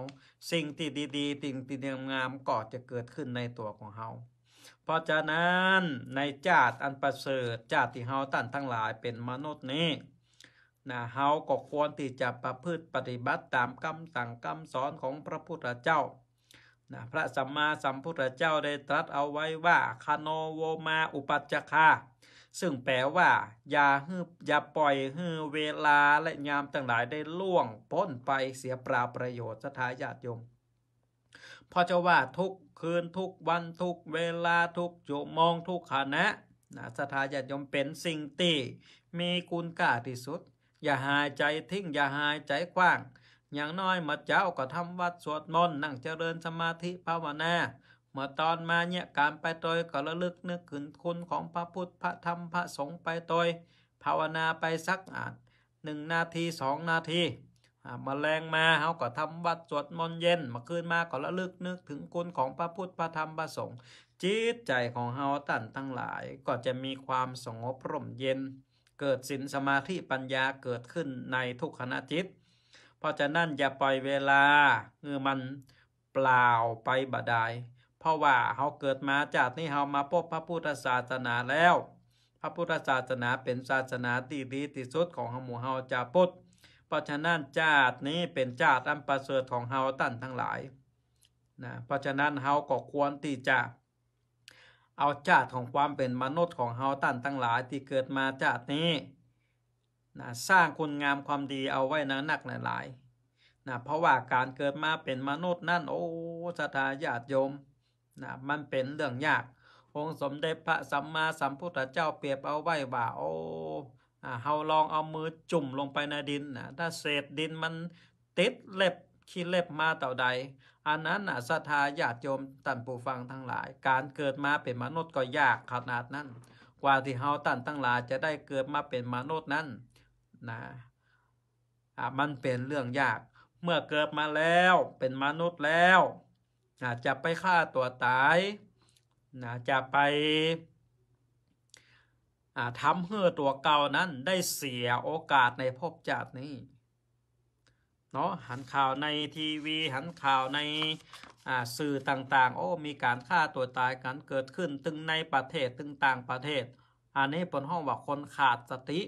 สิ่งที่ดีๆสิ่งที่งามก็จะเกิดขึ้นในตัวของเฮาเพราะฉะนั้นในจาตอันประเสริฐจาติที่เฮาตั้นทั้งหลายเป็นมนุษย์นี้นะเฮาก็ควรที่จะประพฤติปฏิบัติตามคำสั่งคำสอนของพระพุทธเจ้านะพระสัมมาสัมพุทธเจ้าได้ตรัสเอาไว้ว่าคานโวมาอุปัจจคาซึ่งแปลว่าอย่าฮืออย่าปล่อยฮือเวลาและยามต่างหลายได้ล่วง พ้นไปเสียปราประโยชน์สทายาติโยมพะจะว่าทุกคืน ทุกวันทุกเวลาทุก จุมองทุกขณะนะ สถาญาติยมเป็นสิ่งตีมี คุณค่าที่สุด อย่าหายใจทิ้ง อย่า หายใจกว้าง อย่างน้อยมาเจ้าก็ทำวัดสวดมนต์นั่ง เจริญสมาธิภาวนา เมื่อตอนมาเนี่ยการไปตอยก็ระลึกนึกถึงคุณ ของพระพุทธพระธรรมพระสงฆ์ไปตอยภาวนาไปสักอาจหนึ่งนาทีสองนาทีมาแรงมาเขาก็ทำวัดสวดมนต์เย็นมาคืนมาก็ระลึกนึกถึงคุณของพระพุทธพระธรรมพระสงฆ์จิตใจของเฮาทันทั้งหลายก็จะมีความสงบร่มเย็น เกิดสินสมาธิปัญญาเกิดขึ้นในทุกขณะจิต เพราะฉะนั้นอย่าปล่อยเวลาเงือมันเปล่าไปบดได้เพราะว่าเขาเกิดมาจากนี่เขามาพบพระพุทธศาสนาแล้ว พระพุทธศาสนาเป็นศาสนาที่ดีที่สุดของหมู่เฮาจะพุทธเพราะฉะนั้นจาตินี้เป็นจาตอันประเสริฐของเฮาตั้นทั้งหลายนะเพราะฉะนั้นเฮาก็ควรที่จะ เอาจาตของความเป็นมนุษย์ของเฮาตั้นทั้งหลาย ที่เกิดมาจาตินี้นะสร้างคุณงามความดีเอาไว้นะนักหลายๆนะเพราะว่าการเกิดมาเป็นมนุษย์นั่นโอ้สถาญาติโยมนะมันเป็นเรื่องยากองสมเด็จพระสัมมาสัมพุทธเจ้าเปรียบเอาไว้ว่าโอ้เฮาลองเอามือจุ่มลงไปในดินนะถ้าเศษดินมันติดเล็บขี้เล็บมาเต่าใดอันนั้นนะศรัทธาญาติโยมตันผู้ฟังทั้งหลาย การเกิดมาเป็นมนุษย์ก็ยากขนาดนั้น กว่าที่เฮาตันทั้งหลายจะได้เกิดมาเป็นมนุษย์นั้นนะมันเป็นเรื่องยากเมื่อเกิดมาแล้วเป็นมนุษย์แล้วจะไปฆ่าตัวตายจะไปทำเหื่อตัวเก่านั้นได้เสียโอกาสในพพจาตนี้เนาะหันข่าวในทีวีหันข่าวในสื่อต่างๆโอ้มีการฆ่าตัวตายกัน เกิดขึ้นตึงในประเทศตึงต่างประเทศ อันนี้เป็นห้องว่าคนขาดสติ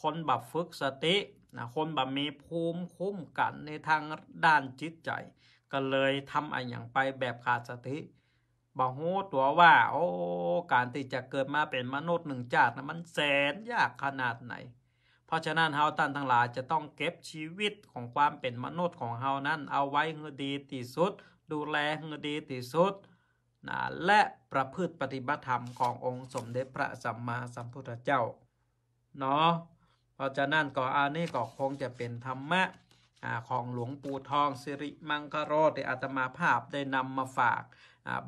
คนบับฝึกสตินะคนบับมีภูมิคุ้มกันในทางด้านจิตใจ ก็เลยทำอะไรอย่างไปแบบขาดสติบอกโูตัวว่าโอ้ การที่จะเกิดมาเป็นมนุษย์หนึ่งจากนะมันแสนยากขนาดไหน เพราะฉะนั้นเฮาท่านทั้งหลายจะต้องเก็บชีวิตของความเป็นมนุษย์ของเฮานั้น เอาไว้เงือดีที่สุด ดูแลเงือดีที่สุดนะและประพฤติปฏิบัติธรรมขององค์สมเด็จพระสัมมาสัมพุทธเจ้าเนาะเพราะฉะนั้นก็อันนี้ก็คงจะเป็นธรรมะของหลวงปู่ทองสิริมังคโรที่อาตมาภาพได้นำมาฝาก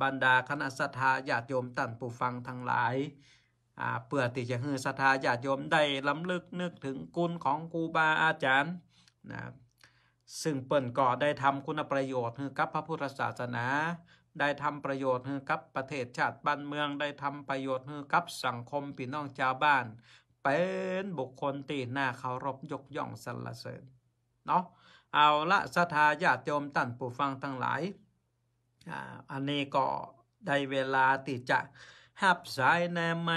บรรดาคณะสัทธาญาติโยมตั้งผู้ฟังทั้งหลายเพื่อที่จะให้สัทธาญาติโยมได้ล้ำลึกนึกถึงคุณของครูบาอาจารย์นะซึ่งเปิ่นก่อได้ทำคุณประโยชน์ให้กับพระพุทธศาสนา ได้ทำประโยชน์ให้กับประเทศชาติบ้านเมืองได้ทำประโยชน์ให้กับสังคมพี่น้องชาวบ้าน เป็นบุคคลตีหน้าเคารพยกย่องสรรเสริญเนาะเอาละสัทธาญาติโยมตั้งผู้ฟังทั้งหลายอันนี้ก็ได้เวลาที่จะหับสายแนมไม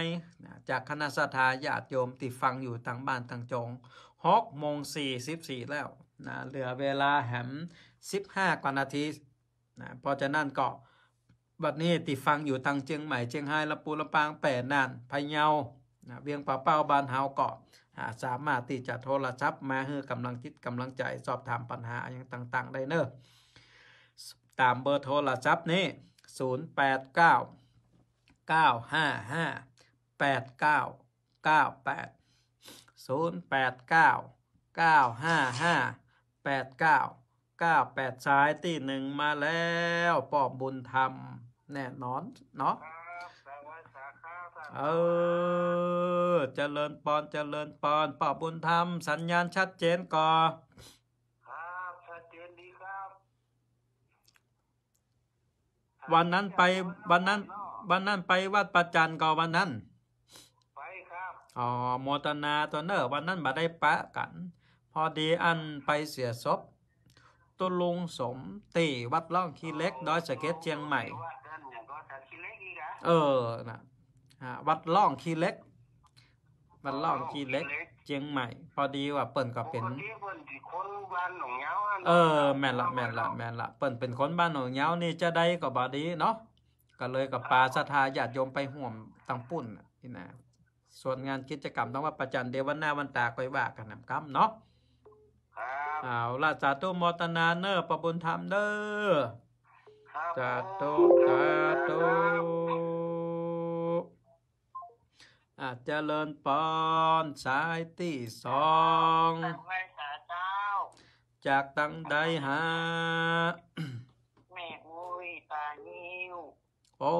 จากคณะสัตยาติโยมติฟังอยู่ทางบ้านทางจงหกโมงสี่สิบสี่แล้วนะเหลือเวลาแหมสิบห้ากว่านาทีนะพอจะนั่นก็บัดนี้ติฟังอยู่ทางเชียงใหม่เชียงไฮ้ลำปูลำปางแปดนานพะเยาเวียงป่าเป้าบานเฮาเกาะสามารถที่จะโทรศัพท์มาเฮือกำลังจิตกำลังใจสอบถามปัญหาอย่างต่าง ๆ ได้เนอะตามเบอร์โทรศัพท์นี้ 089 955 8998 089 955 89 98 ซ้ายที่หนึ่งมาแล้วปอบบุญธรรมแน่นอน เนาะ เออจเจริญปอนจเจริญปอนปอบบุญธรรมสัญญาณชัดเจนก่อวันนั้น ไปวันนั้นวันนั้นไปวัดประจันก็วันนั้นไปครับอ๋อโมตนาตัวเนอวันนั้นมาได้ปะกัน พอดีอันไปเสียศพตุลุงสม ตีวัดล่องคีเล็กดอยสะเก็ดเชียงใหม่เออนะวัดล่องคีเล็ก วัดล่องคีเล็กจียงใหม่พอดีว่าเปิ่นก็เป็น เออ แม่นละแม่นละแม่นละเปิ่นเป็นคนบ้านหนองเงานี่จะได้ก็บ่ดี เนาะก็เลยกับปาศรัทธาญาติโยมไปห่วมตังปุ่นนี่นะส่วนงานกิจกรรมต้องว่าประจันเดวันหน้าวันตาก้อยว่ากันนะครับเนาะเอาละสาธุมตนาเนอประบุญธรรมเดรอสาธุสาธุอาจจะเลินปอนสายที่สอง จากตั้งใดหาแม่อุ้ยปลางี้วโอ้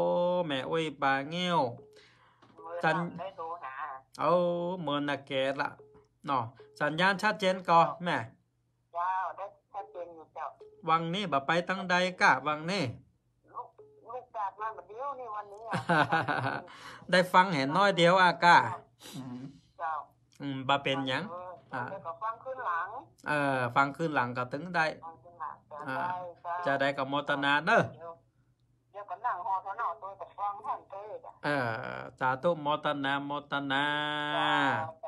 แม่อุ้ยปลางี้วสัญเอาเมินนาเกตละเนาะสัญญาณชัดเจนก่อแม่ว้าได้ชัดเจนอยู่จ้า วังนี่บ่ไปตั้งใดกะวังนี่ได้ฟังเห็นน้อยเดียวอ่ะก้าอืมบาเป็นยังอ่าเออฟังขึ้นหลังก็ถึงได้อ่าจะได้กับมตนาเนอะเออสาธุมตนามตนา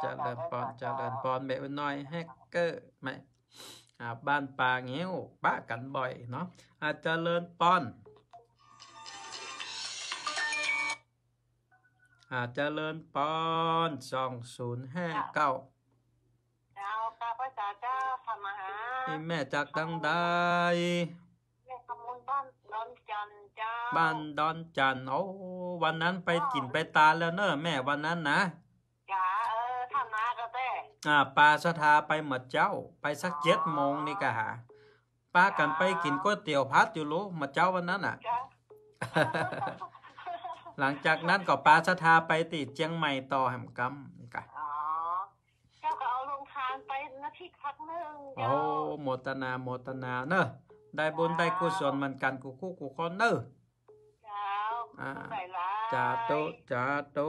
จะเดินปอน จะเดินปอนเบน้อยแฮกเกอร์ไหมบ้านป่าเงี้ยวป้ากันบ่อยเนาะอาจจะเลินปอนอาจจะเลริญปอนสองศูนย์ห้าเก้าเจ้าข้าพเจ้าเจ้าธรรมหาีแม่จากตังใดแม่ขมูลบ้านดอนจันเจ้าบ้านดอนจันโอ้วันนั้นไปกินไปตาแล้วเนอะแม่วันนั้นนะจ๋าเออ่านนาก็แต่อ่าปลาสทาไปหมดเจ้าไปสักเจ็ดโมงนี่กะหาป้ากันไปกินก๋วยเตี๋ยวพัดอยู่รู้มดเจ้าวันนั้นอ่ะหลังจากนั้นก็ปาสทาไปติดเจียงใหม่ต่อแหมกัมกะอเจ้าก็เอาลงทานไปนาทีครั้งหนึ่งโอ้โมตนา โมตนา เนอะได้บุญได้กุศลมันกันกูคู่กูคนเนอะจ้าจ้าโตจ้าโต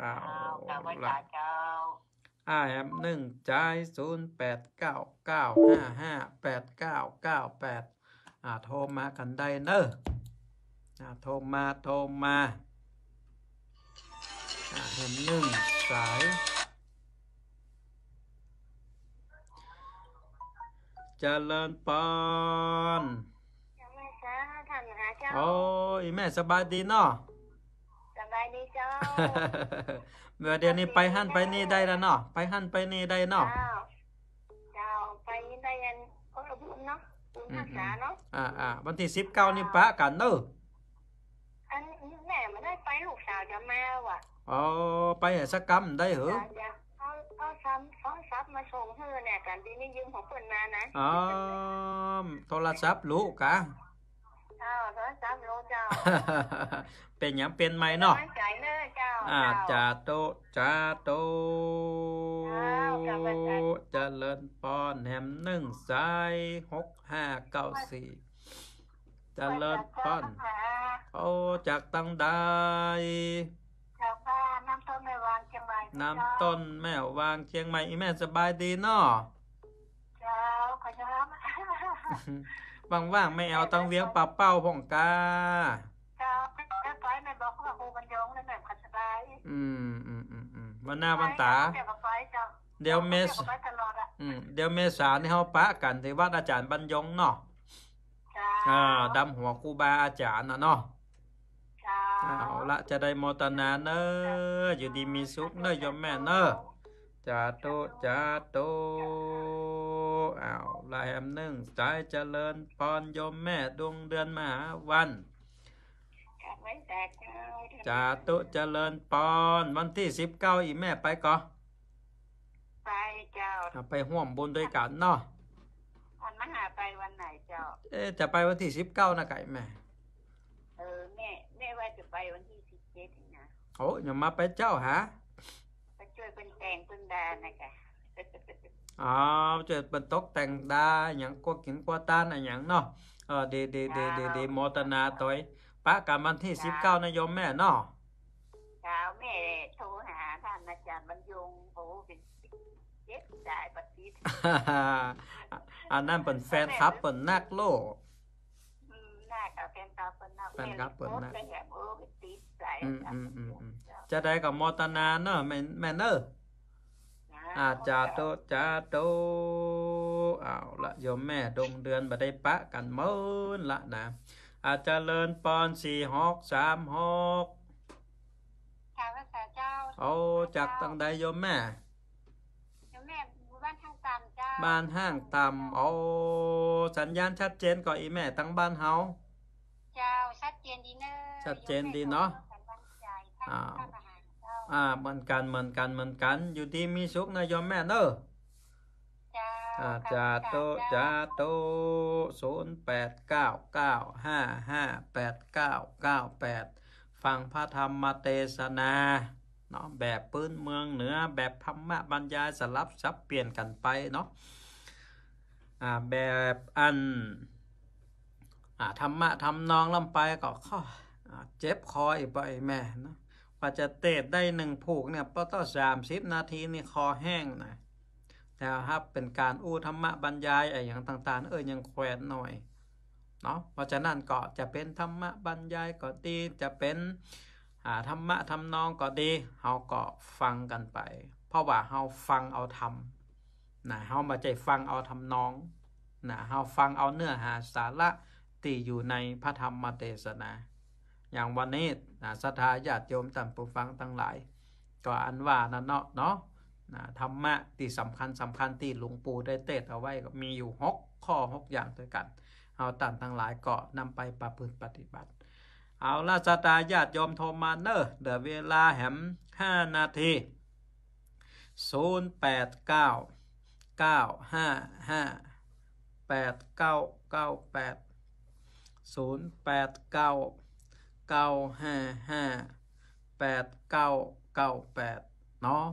อ้าวละอาแอมหนึ่งจ่ายศูนย์แปดเก้าเก้าห้าห้าแปดเก้าเก้าแปดอ่า โทรมากันได้เนอะโทรมา โทรมาเห็นหนึ่งสายเจริญปอนโอ้ยแม่สบายดีเนาะ สบายดีเจ้า เมื่อเดี๋ยวนี้ไปหั่นไปนี่ได้แล้วเนาะไปหั่นไปนี่ได้เนาะจ้า ไปได้ยันก็ระบุเนาะภาษาเนาะ อ่าอ่าวันที่สิบเก้านี่ปะกันเนาะไปลูกสาวจะแม่ว่ะอ๋อไปสักกำมได้เหรอเขาเขาซ้ำเขาซับมาส่งเธอเนี่ยการดีนี่ยืมของเปนมานะอ๋อโทรศัพท์ลูกกะเอาโทรศัพท์ลูกเจ้า เป็นยังเป็นไหมเนาะใจเน้อเจ้าอ่าจ่าโตจ่าโตเล่ิปอนแหมหนึ่งสายหกห้าเก้าสี่จะเลิศพ้นโอ้จากตั้งใดน้ำต้นแม่วางเชียงใหม่อีแม่สบายดีเนาะเจ้าขอจะรับว่างๆไม่เอาต้องเลี้ยงปลาเป้าพงกาเจ้าแม่ไปแม่บอกว่าครูบรรยงแล้วแม่ขัดสบายอืมอืมอืมวันหน้าวันตา เดี๋ยวเมสอืเดี๋ยวเมษาในเอาปะกัน ที่วัดอาจารย์บรรยงเนาะอ่าดำหัวครูบาอาจารย์นะเนาะเอาละจะได้มตนาเนออยู่ดีมีสุขเนอยอมแม่เนอจาโตจาโตเอาละแอมหนึ่งใจเจริญพรยมแม่ดวงเดือนมหาวัน จาตุเจริญพรวันที่สิบเก้าอีแม่ไปก่อไปเจ้าไปห่วมบุญด้วยกันเนาะมนมาหาไปวันไหนเจ้า เอ๊ะจะไปวันที่สิบเก้านะไก่แม่ เออแม่แม่ว่าจะไปวันที่สิบเจ็ดนะโอ้ยังมาไปเจ้าฮะไปช่วยเป็นแต่งเป็นดานะก่อ๋อช่วยเป็นตกแต่งดาอย่างกวกินกวตานอะไรอย่างเนาะ เออเดเดเดเดเดมอตนาตัวปะกามันที่สิบเก้านายมแม่เนาะเ้าแม่โทรหาท่านอาจารย์บรรยงโอ้เป็นจ็ดปรอันนั้นเป็นแฟนครับเป็นนักโล่แฟนครับเป็นนักโอ้จะได้กับมอตนาเนอะแมนแมนเนอร์อาจาโตจาโตเอาละโยมแม่ดงเดือนมาได้ปะกันมื่อละนะ อาจจะเลินปอนสี่หกสามหกค่ะพเจ้าโอ้จากตังใดโยมแม่บ้านห้างต่ำโอ้สัญญาณชัดเจนก่อนอีแม่ทั้งบ้านเฮาเจ้า ชัดเจนดีเนอะชัดเจนดีเนาะอ่าอ่าเหมือนกันเหมือนกันเหมือนกันอยู่ดีมีสุขนายอมแม่เนอะอาจาโตจาโตศูนย์แปดเก้าเก้าห้าห้าแปดเก้าเก้าแปดฟังพระธรรมเทศนาเนาะแบบพื้นเมืองเหนือแบบพม่าบรรยายสลับซับเปลี่ยนกันไปเนาะแบบอันธรรมะทำนองลำไปก็ข้อเจ็บคออีกไปแม่นะกว่าจะเตะได้หนึ่งผูกเนี่ยก็ต้องสามสิบนาทีนี่คอแห้งนะแต่ครับเป็นการอู้ธรรมะบรรยายไอ้อย่างต่าง ๆเออยังแขวนหน่อยเนาะเพราะฉะนั้นก็จะเป็นธรรมะบรรยายก็ดีจะเป็นธรรมะทำนองก็ดีเขาก็ฟังกันไป เพราะว่าเขาฟังเอาทำนะเขามาใจฟังเอาทำนองนะเขาฟังเอาเนื้อหาสาระที่อยู่ในพระธรรมเทศนา อย่างวันนี้ นะสัทธาญาติโยมท่านผู้ฟังทั้งหลาย ก็อันว่านั่นเนาะเนาะนะธรรมะที่สำคัญสำคัญที่หลวงปู่ได้เตะเอาไว้ก็มีอยู่หกข้อหกอย่างด้วยกัน เอาต่านทั้งหลายก็นำไปประพฤติปฏิบัติเอาละสตาญาติยอมโทรมาเนอร์เดือเวลาแหม5นาที 089 955 8998 089 955 8998 เนาะ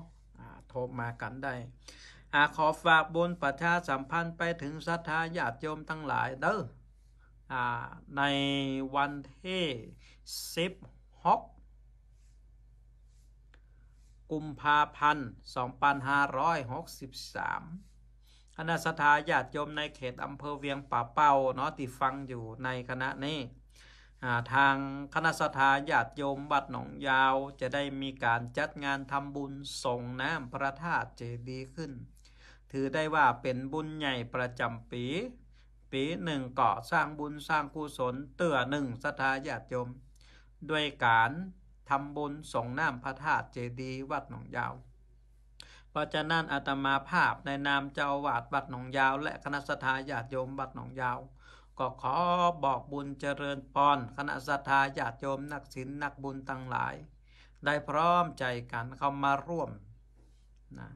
โทรมากันได้อาขอฝากบุญประชาสัมพันธ์ไปถึงศรัทธาญาติโยมทั้งหลายเด้อในวันที่ 16 กุมภาพันธ์ 2563 คณะสถาญาติโยมในเขตอำเภอเวียงป่าเป้าเนาะที่ฟังอยู่ในคณะนี้ ทางคณะสถาญาติโยมวัดหนองยาวจะได้มีการจัดงานทำบุญส่งน้ำพระธาตุเจดีย์ขึ้น ถือได้ว่าเป็นบุญใหญ่ประจำปีปีหนึ่งก่อสร้างบุญสร้างกุศล เตื่อหนึ่งสถาญาติโยม ด้วยการทำบุญส่งน้ำพระธาตุเจดีย์วัดหนองยาว เพราะฉะนั้นอาตมาภาพในนามเจ้าวาดวัดหนองยาว และคณะสถาญาติโยมวัดหนองยาว ก็ขอบอกบุญเจริญพรคณะสถาญาติโยมนักศิลนักบุญตั้งหลาย ได้พร้อมใจกันเข้ามาร่วมนะ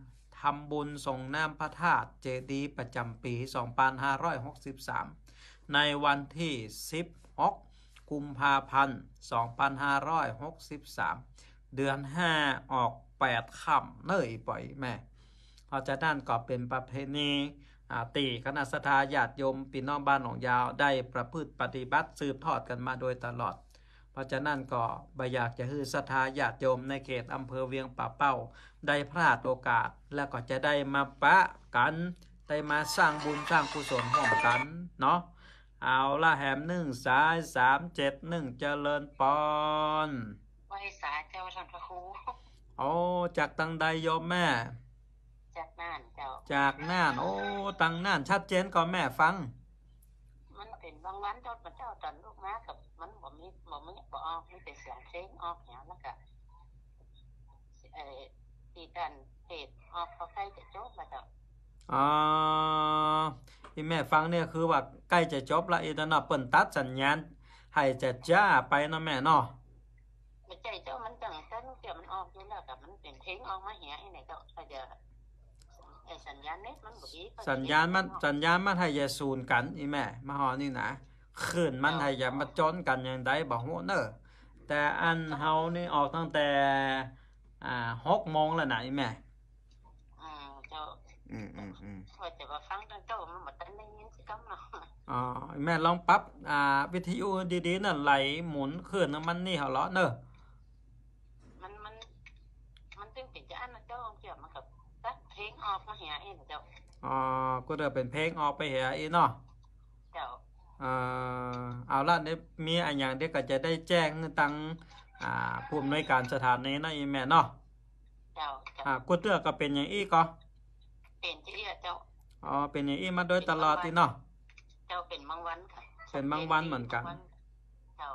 ทำบุญส่งน้ำพระธาตุเจดีย์ประจำปี 2563 ในวันที่ 16กุมภาพันธ์2563 เดือน 5 ออก 8 ค่ำเนื่อยปล่อยแม่พอจะนั่นก็เป็นประเพณีตีคณะสถาญาติยมปีน้องบ้านหนองยาวได้ประพฤติปฏิบัติสืบทอดกันมาโดยตลอดพราะฉะนั้นก็บอยากจะฮือศรัทธาญาติโยมในเขตอำเภอเวียงป่าเป้า ได้พลาดโอกาส แล้วก็จะได้มาปะกัน ได้มาสร้างบุญสร้างกุศลห่วมกัน เนาะ เอาละแหมหนึ่งสายสามเจ็ดหนึ่งเจริญปอนไหวสาเจ้าท่านพระครูโอ้จากตังใดโยมแม่ จากน่านเจ้า จากน่าน โอ้ตังน่านชัดเจนก่อนแม่ฟัง มันเป็นบางวันจ้าเจ้าตอนลูกม้ากับบอมึงบ่ออกน่เป็นเสียงเพลงออกเนี้ยล้วก็เอ่อดีกันเตศออกเขาใกล้จะจบแล้วก็อ่าที่แม่ฟังเนี่ยคือว่า ใกล้จะจบละอีตอนน่ะเปิ่นตัดสัญญาณ ให้จะจ้าไปเนาะแม่เนาะม่ใใจเจ้ามันจังซันเกี่ยมันออกอยู่แล้วก่มันเป็นเพลงออกมาเหี้ยอ้ไหนก็อาจะสัญญาณเน็ตมันบุบีสัญญาณมันสัญญาณมันให้จะศูนย์กันอีแม่มาหอนี่นะขึ้นมันให้ยามาจนกันอย่างใดบ่ฮู้เนอะแต่อันเฮานี่ออกตั้งแต่อ่าหกโมงแล้วไหนแม่อืมเจ้าอืมอืมอืมาาฟังตั้งเจ้ามันม่ตังได้ยินสิกำเนาะอ๋อแม่ลองปัับอ่าวิทยุดีๆน่ะไหลหมุนขึ้นมันนี่เหรอลเนอะมันมันมันตึงเป็นจะอันเจ้าเกี่ยวมันกับเพลงออกมาเหียเองเจ้า อ๋อ ก็เดยวเป็นเพลงออกไปเหียเองเนาะเจ้าเอาละเดียมีอันอย่างเด็กก็จะได้แจ้งตั้งผู้อำนวยการสถานนี้นะอีแม่เนาะเจ้าเากูเตือก็เป็นอย่างอีก็เป็นที่เรียกเจ้า อ๋อเป็นอย่างอีมาโดยตลอดที่เนาะ เจ้าเป็นบางวันค่ะเป็นบางวันเหมือนกันเจ้า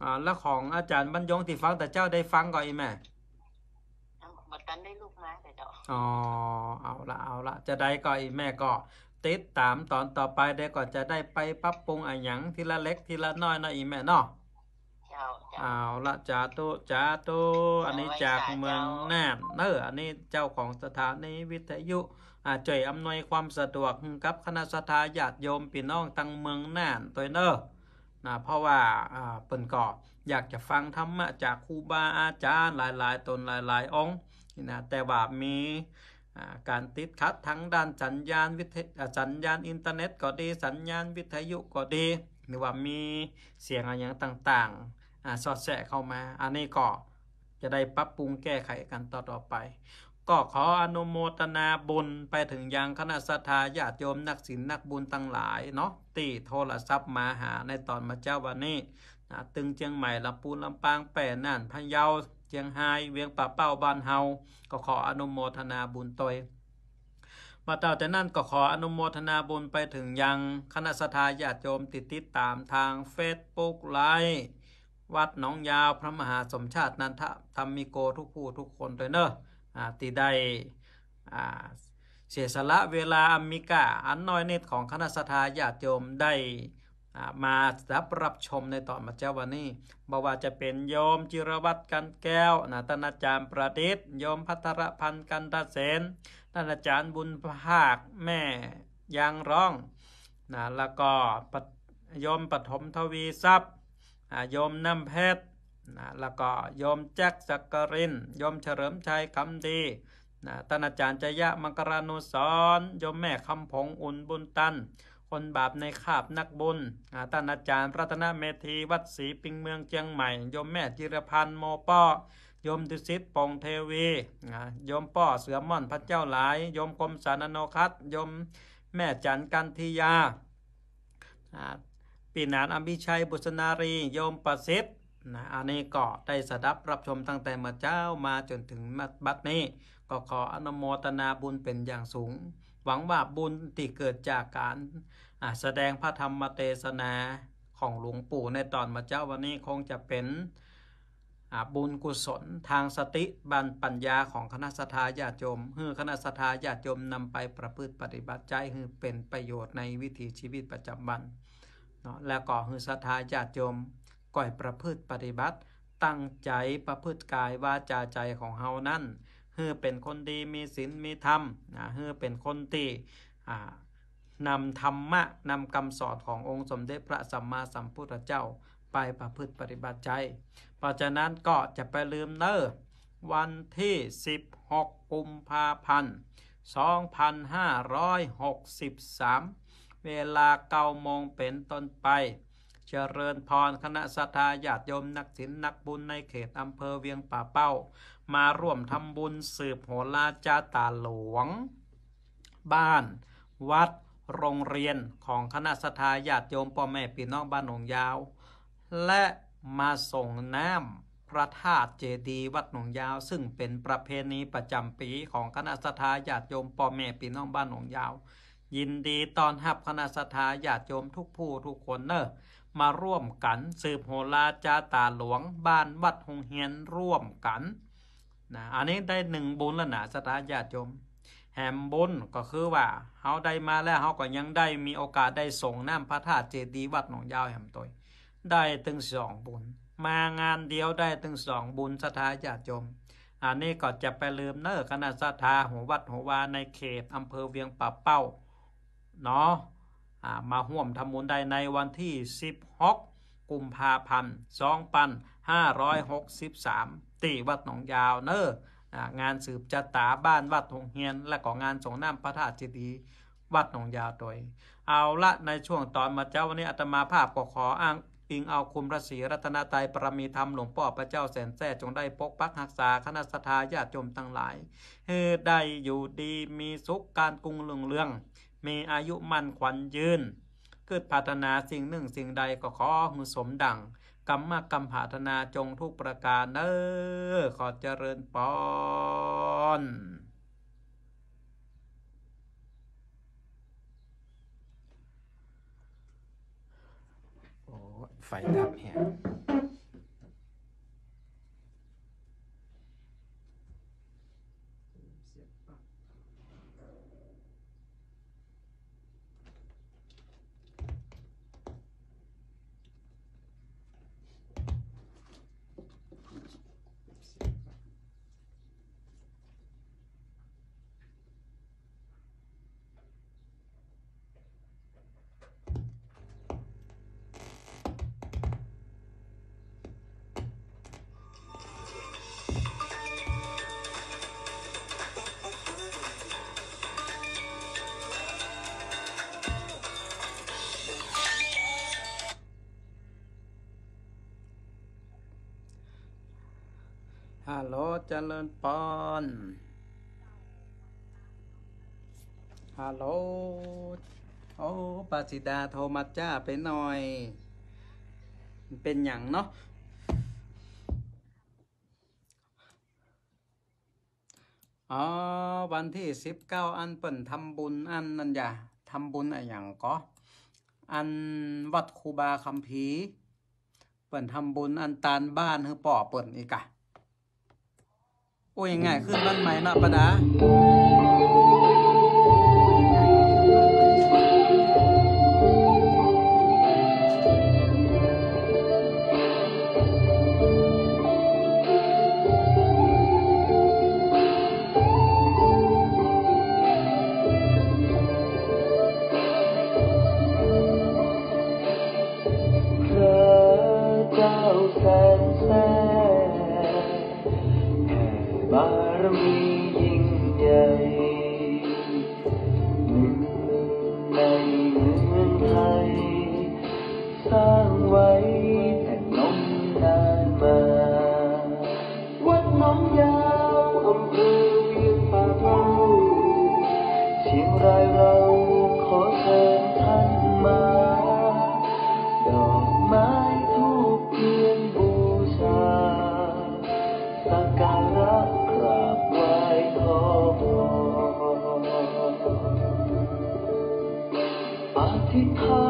อ่าแล้วของอาจารย์บรรยงที่ฟังแต่เจ้าได้ฟังก่อนอีแม่บัดกันได้ลูกมาแต่เจ้าอ๋อเอาละเอาละจะได้ก่อนอีแม่ก็ติดตามตอนต่อไปเดวก็จะได้ไปปรับปรุงอะหยังทีละเล็กทีละน้อยนะอีแม่เนาะเอาละจาตุจาตุอันนี้จากเมืองแน่นเนออันนี้เจ้าของสถานีวิทยุอาจ่ยอำนวยความสะดวกกับคณะสถาญาติโยมพี่น้องตังเมืองแน่นตัวเนอนะเพราะว่าอ่าเปิ่นก่ออยากจะฟังธรรมะจากครูบาอาจารย์หลาย ๆ ตนหลาย ๆ องค์นะแต่ว่ามีการติดขัดทั้งด้านสัญญาณวิทสัญญาณอินเทอร์เน็ตก็ดีสัญญาณวิทยุก็ดี หรือว่ามีเสียงอะไรอย่างต่างๆสอดแทรกเข้ามาอันนี้ก็จะได้ปรับปรุงแก้ไขกันต่อๆไป ก็ขออนุโมทนาบุญไปถึงยังคณะสัตยาญาติโยมนักศิลนักบุญตั้งหลายเนาะตีโทรศัพท์มาหาในตอนมาเจ้าวันนี้ตึงเชียงใหม่ลำปูนลำปางแป่น่นพะเยาเจียงไฮเวียงป่าเป้าบ้านเฮาก็ขออนุโมทนาบุญตยมาต่อแต่นั่นก็ขออนุโมทนาบุญไปถึงยังคณะสถาญาติโยมติดติดตามทางเฟซบุ๊กไลฟ์วัดหนองยาวพระมหาสมชาตินันทธรรมิโกทุกผู้ทุกคนเลยเนอะตีได้เสียสละเวลาอเมริกาอันน้อยนิดของคณะสถาญาติโยมได้มารับรับชมในตอนมาเจ้าวันนี้บอกว่าจะเป็นโยมจิรวัตรกันแก้วนะท่านอาจารย์ประดิษฐ์ โยมพัทรพันธ์กันตาเสนท่านอาจารย์บุญภาค แม่ยางร้องนะแล้วก็โยมปฐมทวีทรัพย์โยมน้ำเพชรนะแล้วก็โยมแจ็คสักกรินโยมเฉลิมชัยคำดีนะท่านอาจารย์จยะมังกรานุสรโยมแม่คำผงอุ่นบุญตันคนบาปในคาบนักบุญท่านอาจารย์ รัตนเมธี วัดศรีปิงเมืองเชียงใหม่ โยมแม่จิรพันธ์โมป้อยมดุสิตปองเทวีโยมป้อเสือม่อนพระเจ้าหลาย โยมกรมสานโนคัตโยมแม่จันกันทียา ปีนานอภิชัยบุษนารี โยมประสิทธิ์นะอันนี้ก็ได้สดับรับชมตั้งแต่มาเจ้ามาจนถึงบัดนี้ก็ขออนุโมทนาบุญเป็นอย่างสูงหวังว่าบุญที่เกิดจากการแสดงพระธรรมเทศนาของหลวงปู่ในตอนมาเจ้าวันนี้คงจะเป็นบุญกุศลทางสติบันปัญญาของคณะสัตยาญามเฮือคณะสัตยาญามนำไปประพฤติปฏิบัติใจคือเป็นประโยชน์ในวิถีชีวิตประจำวันเนาะและก็คือสัตยาญามก่อยประพฤติปฏิบัติ ตั้งใจประพฤติกายวาจาใจของเฮานั่นเฮือเป็นคนดีมีศีลมีธรรมนะเฮือเป็นคนตีนำธรรมะ นำคำสอนขององค์สมเด็จพระสัมมาสัมพุทธเจ้าไปประพฤติปฏิบัติใจเพราะฉะนั้นก็จะไปลืมเนอวันที่ 16 กุมภาพันธ์ 2563 เวลาเก้าโมงเป็นต้นไปเจริญพรคณะสัตยาญาติโยมนักศิลนักบุญในเขตอำเภอเวียงป่าเป้ามาร่วมทำบุญสืบโหราจาตาหลวง บ้านวัดโรงเรียนของคณะสัตยาติโยมพ่อแม่พี่น้องบ้านหนองยาว และมาส่งน้ำพระธาตุเจดีย์วัดหนองยาว ซึ่งเป็นประเพณีประจำปีของคณะสัตยาติโยมพ่อแม่พี่น้องบ้านหนองยาว ยินดีตอนหับคณะสัตยาติโยมทุกผู้ทุกคนเนอะมาร่วมกันสืบโหราจาตาหลวง บ้านวัดหงเฮียนร่วมกันนะอันนี้ได้หนึ่งบุญแล้วนะสตาญาติโยมแหมบุญก็คือว่าเขาได้มาแล้วเขาก็ยังได้มีโอกาสได้ส่งน้ำพระธาตุเจดีย์วัดหนองยาวแหมตยได้ถึงสองบุญ มางานเดียวได้ถึงสองบุญสตาญาติโยมอันนี้ก็จะไปลืมเนอร์คณะสตาหัววัดหัววาในเขตอำเภอเวียงป่าเป้าเนาะมาห่วมทำบุญได้ในวันที่ 16กุมภาพันธ์2563ตีวัดหนองยาวเนอ้งานสืบจะตาบ้านวัดหงเฮียน และก็งานสงน้ำพระธาตุเจดีย์วัดหนองยาวโดยเอาละในช่วงตอนมาเจ้าวันนี้อาตมาภาพก็ขออ้างอิงเอาคุณพระศรีรัตนตรยปรมีธรรม หลวงพ่อพระเจ้าแสนแท้จงได้ปกปักรักษาคณะสถาญาติโยมทั้งหลายเฮได้อยู่ดีมีสุขการกรุงเรืองเรืองมีอายุมั่นขวัญยืนเกิดพัฒนาสิ่งหนึ่งสิ่งใดก็ขอมือสมดังกรรมกรรมผาธนาจงทุกประการเน้อขอเจริญปอนเจริญปอนฮัลโหล โอ้ปาสิดาโทรมาจ้าไปหน่อย เป็นอย่างเนาะ อ๋อ วันที่สิบเก้าอัน เปิ่นทำบุญ อันนั่นอย่าทำบุญอะไรอย่างก็ อัน วัดคูบาคัมภีร์เปิ่นทำบุญ อัน ตานบ้านเฮือป่อเปิ่นอีกอะโอ้ยง่ายขึ้นบ้านใหม่นะปะดาสัการกราบไหว้ขอพรปฏิภา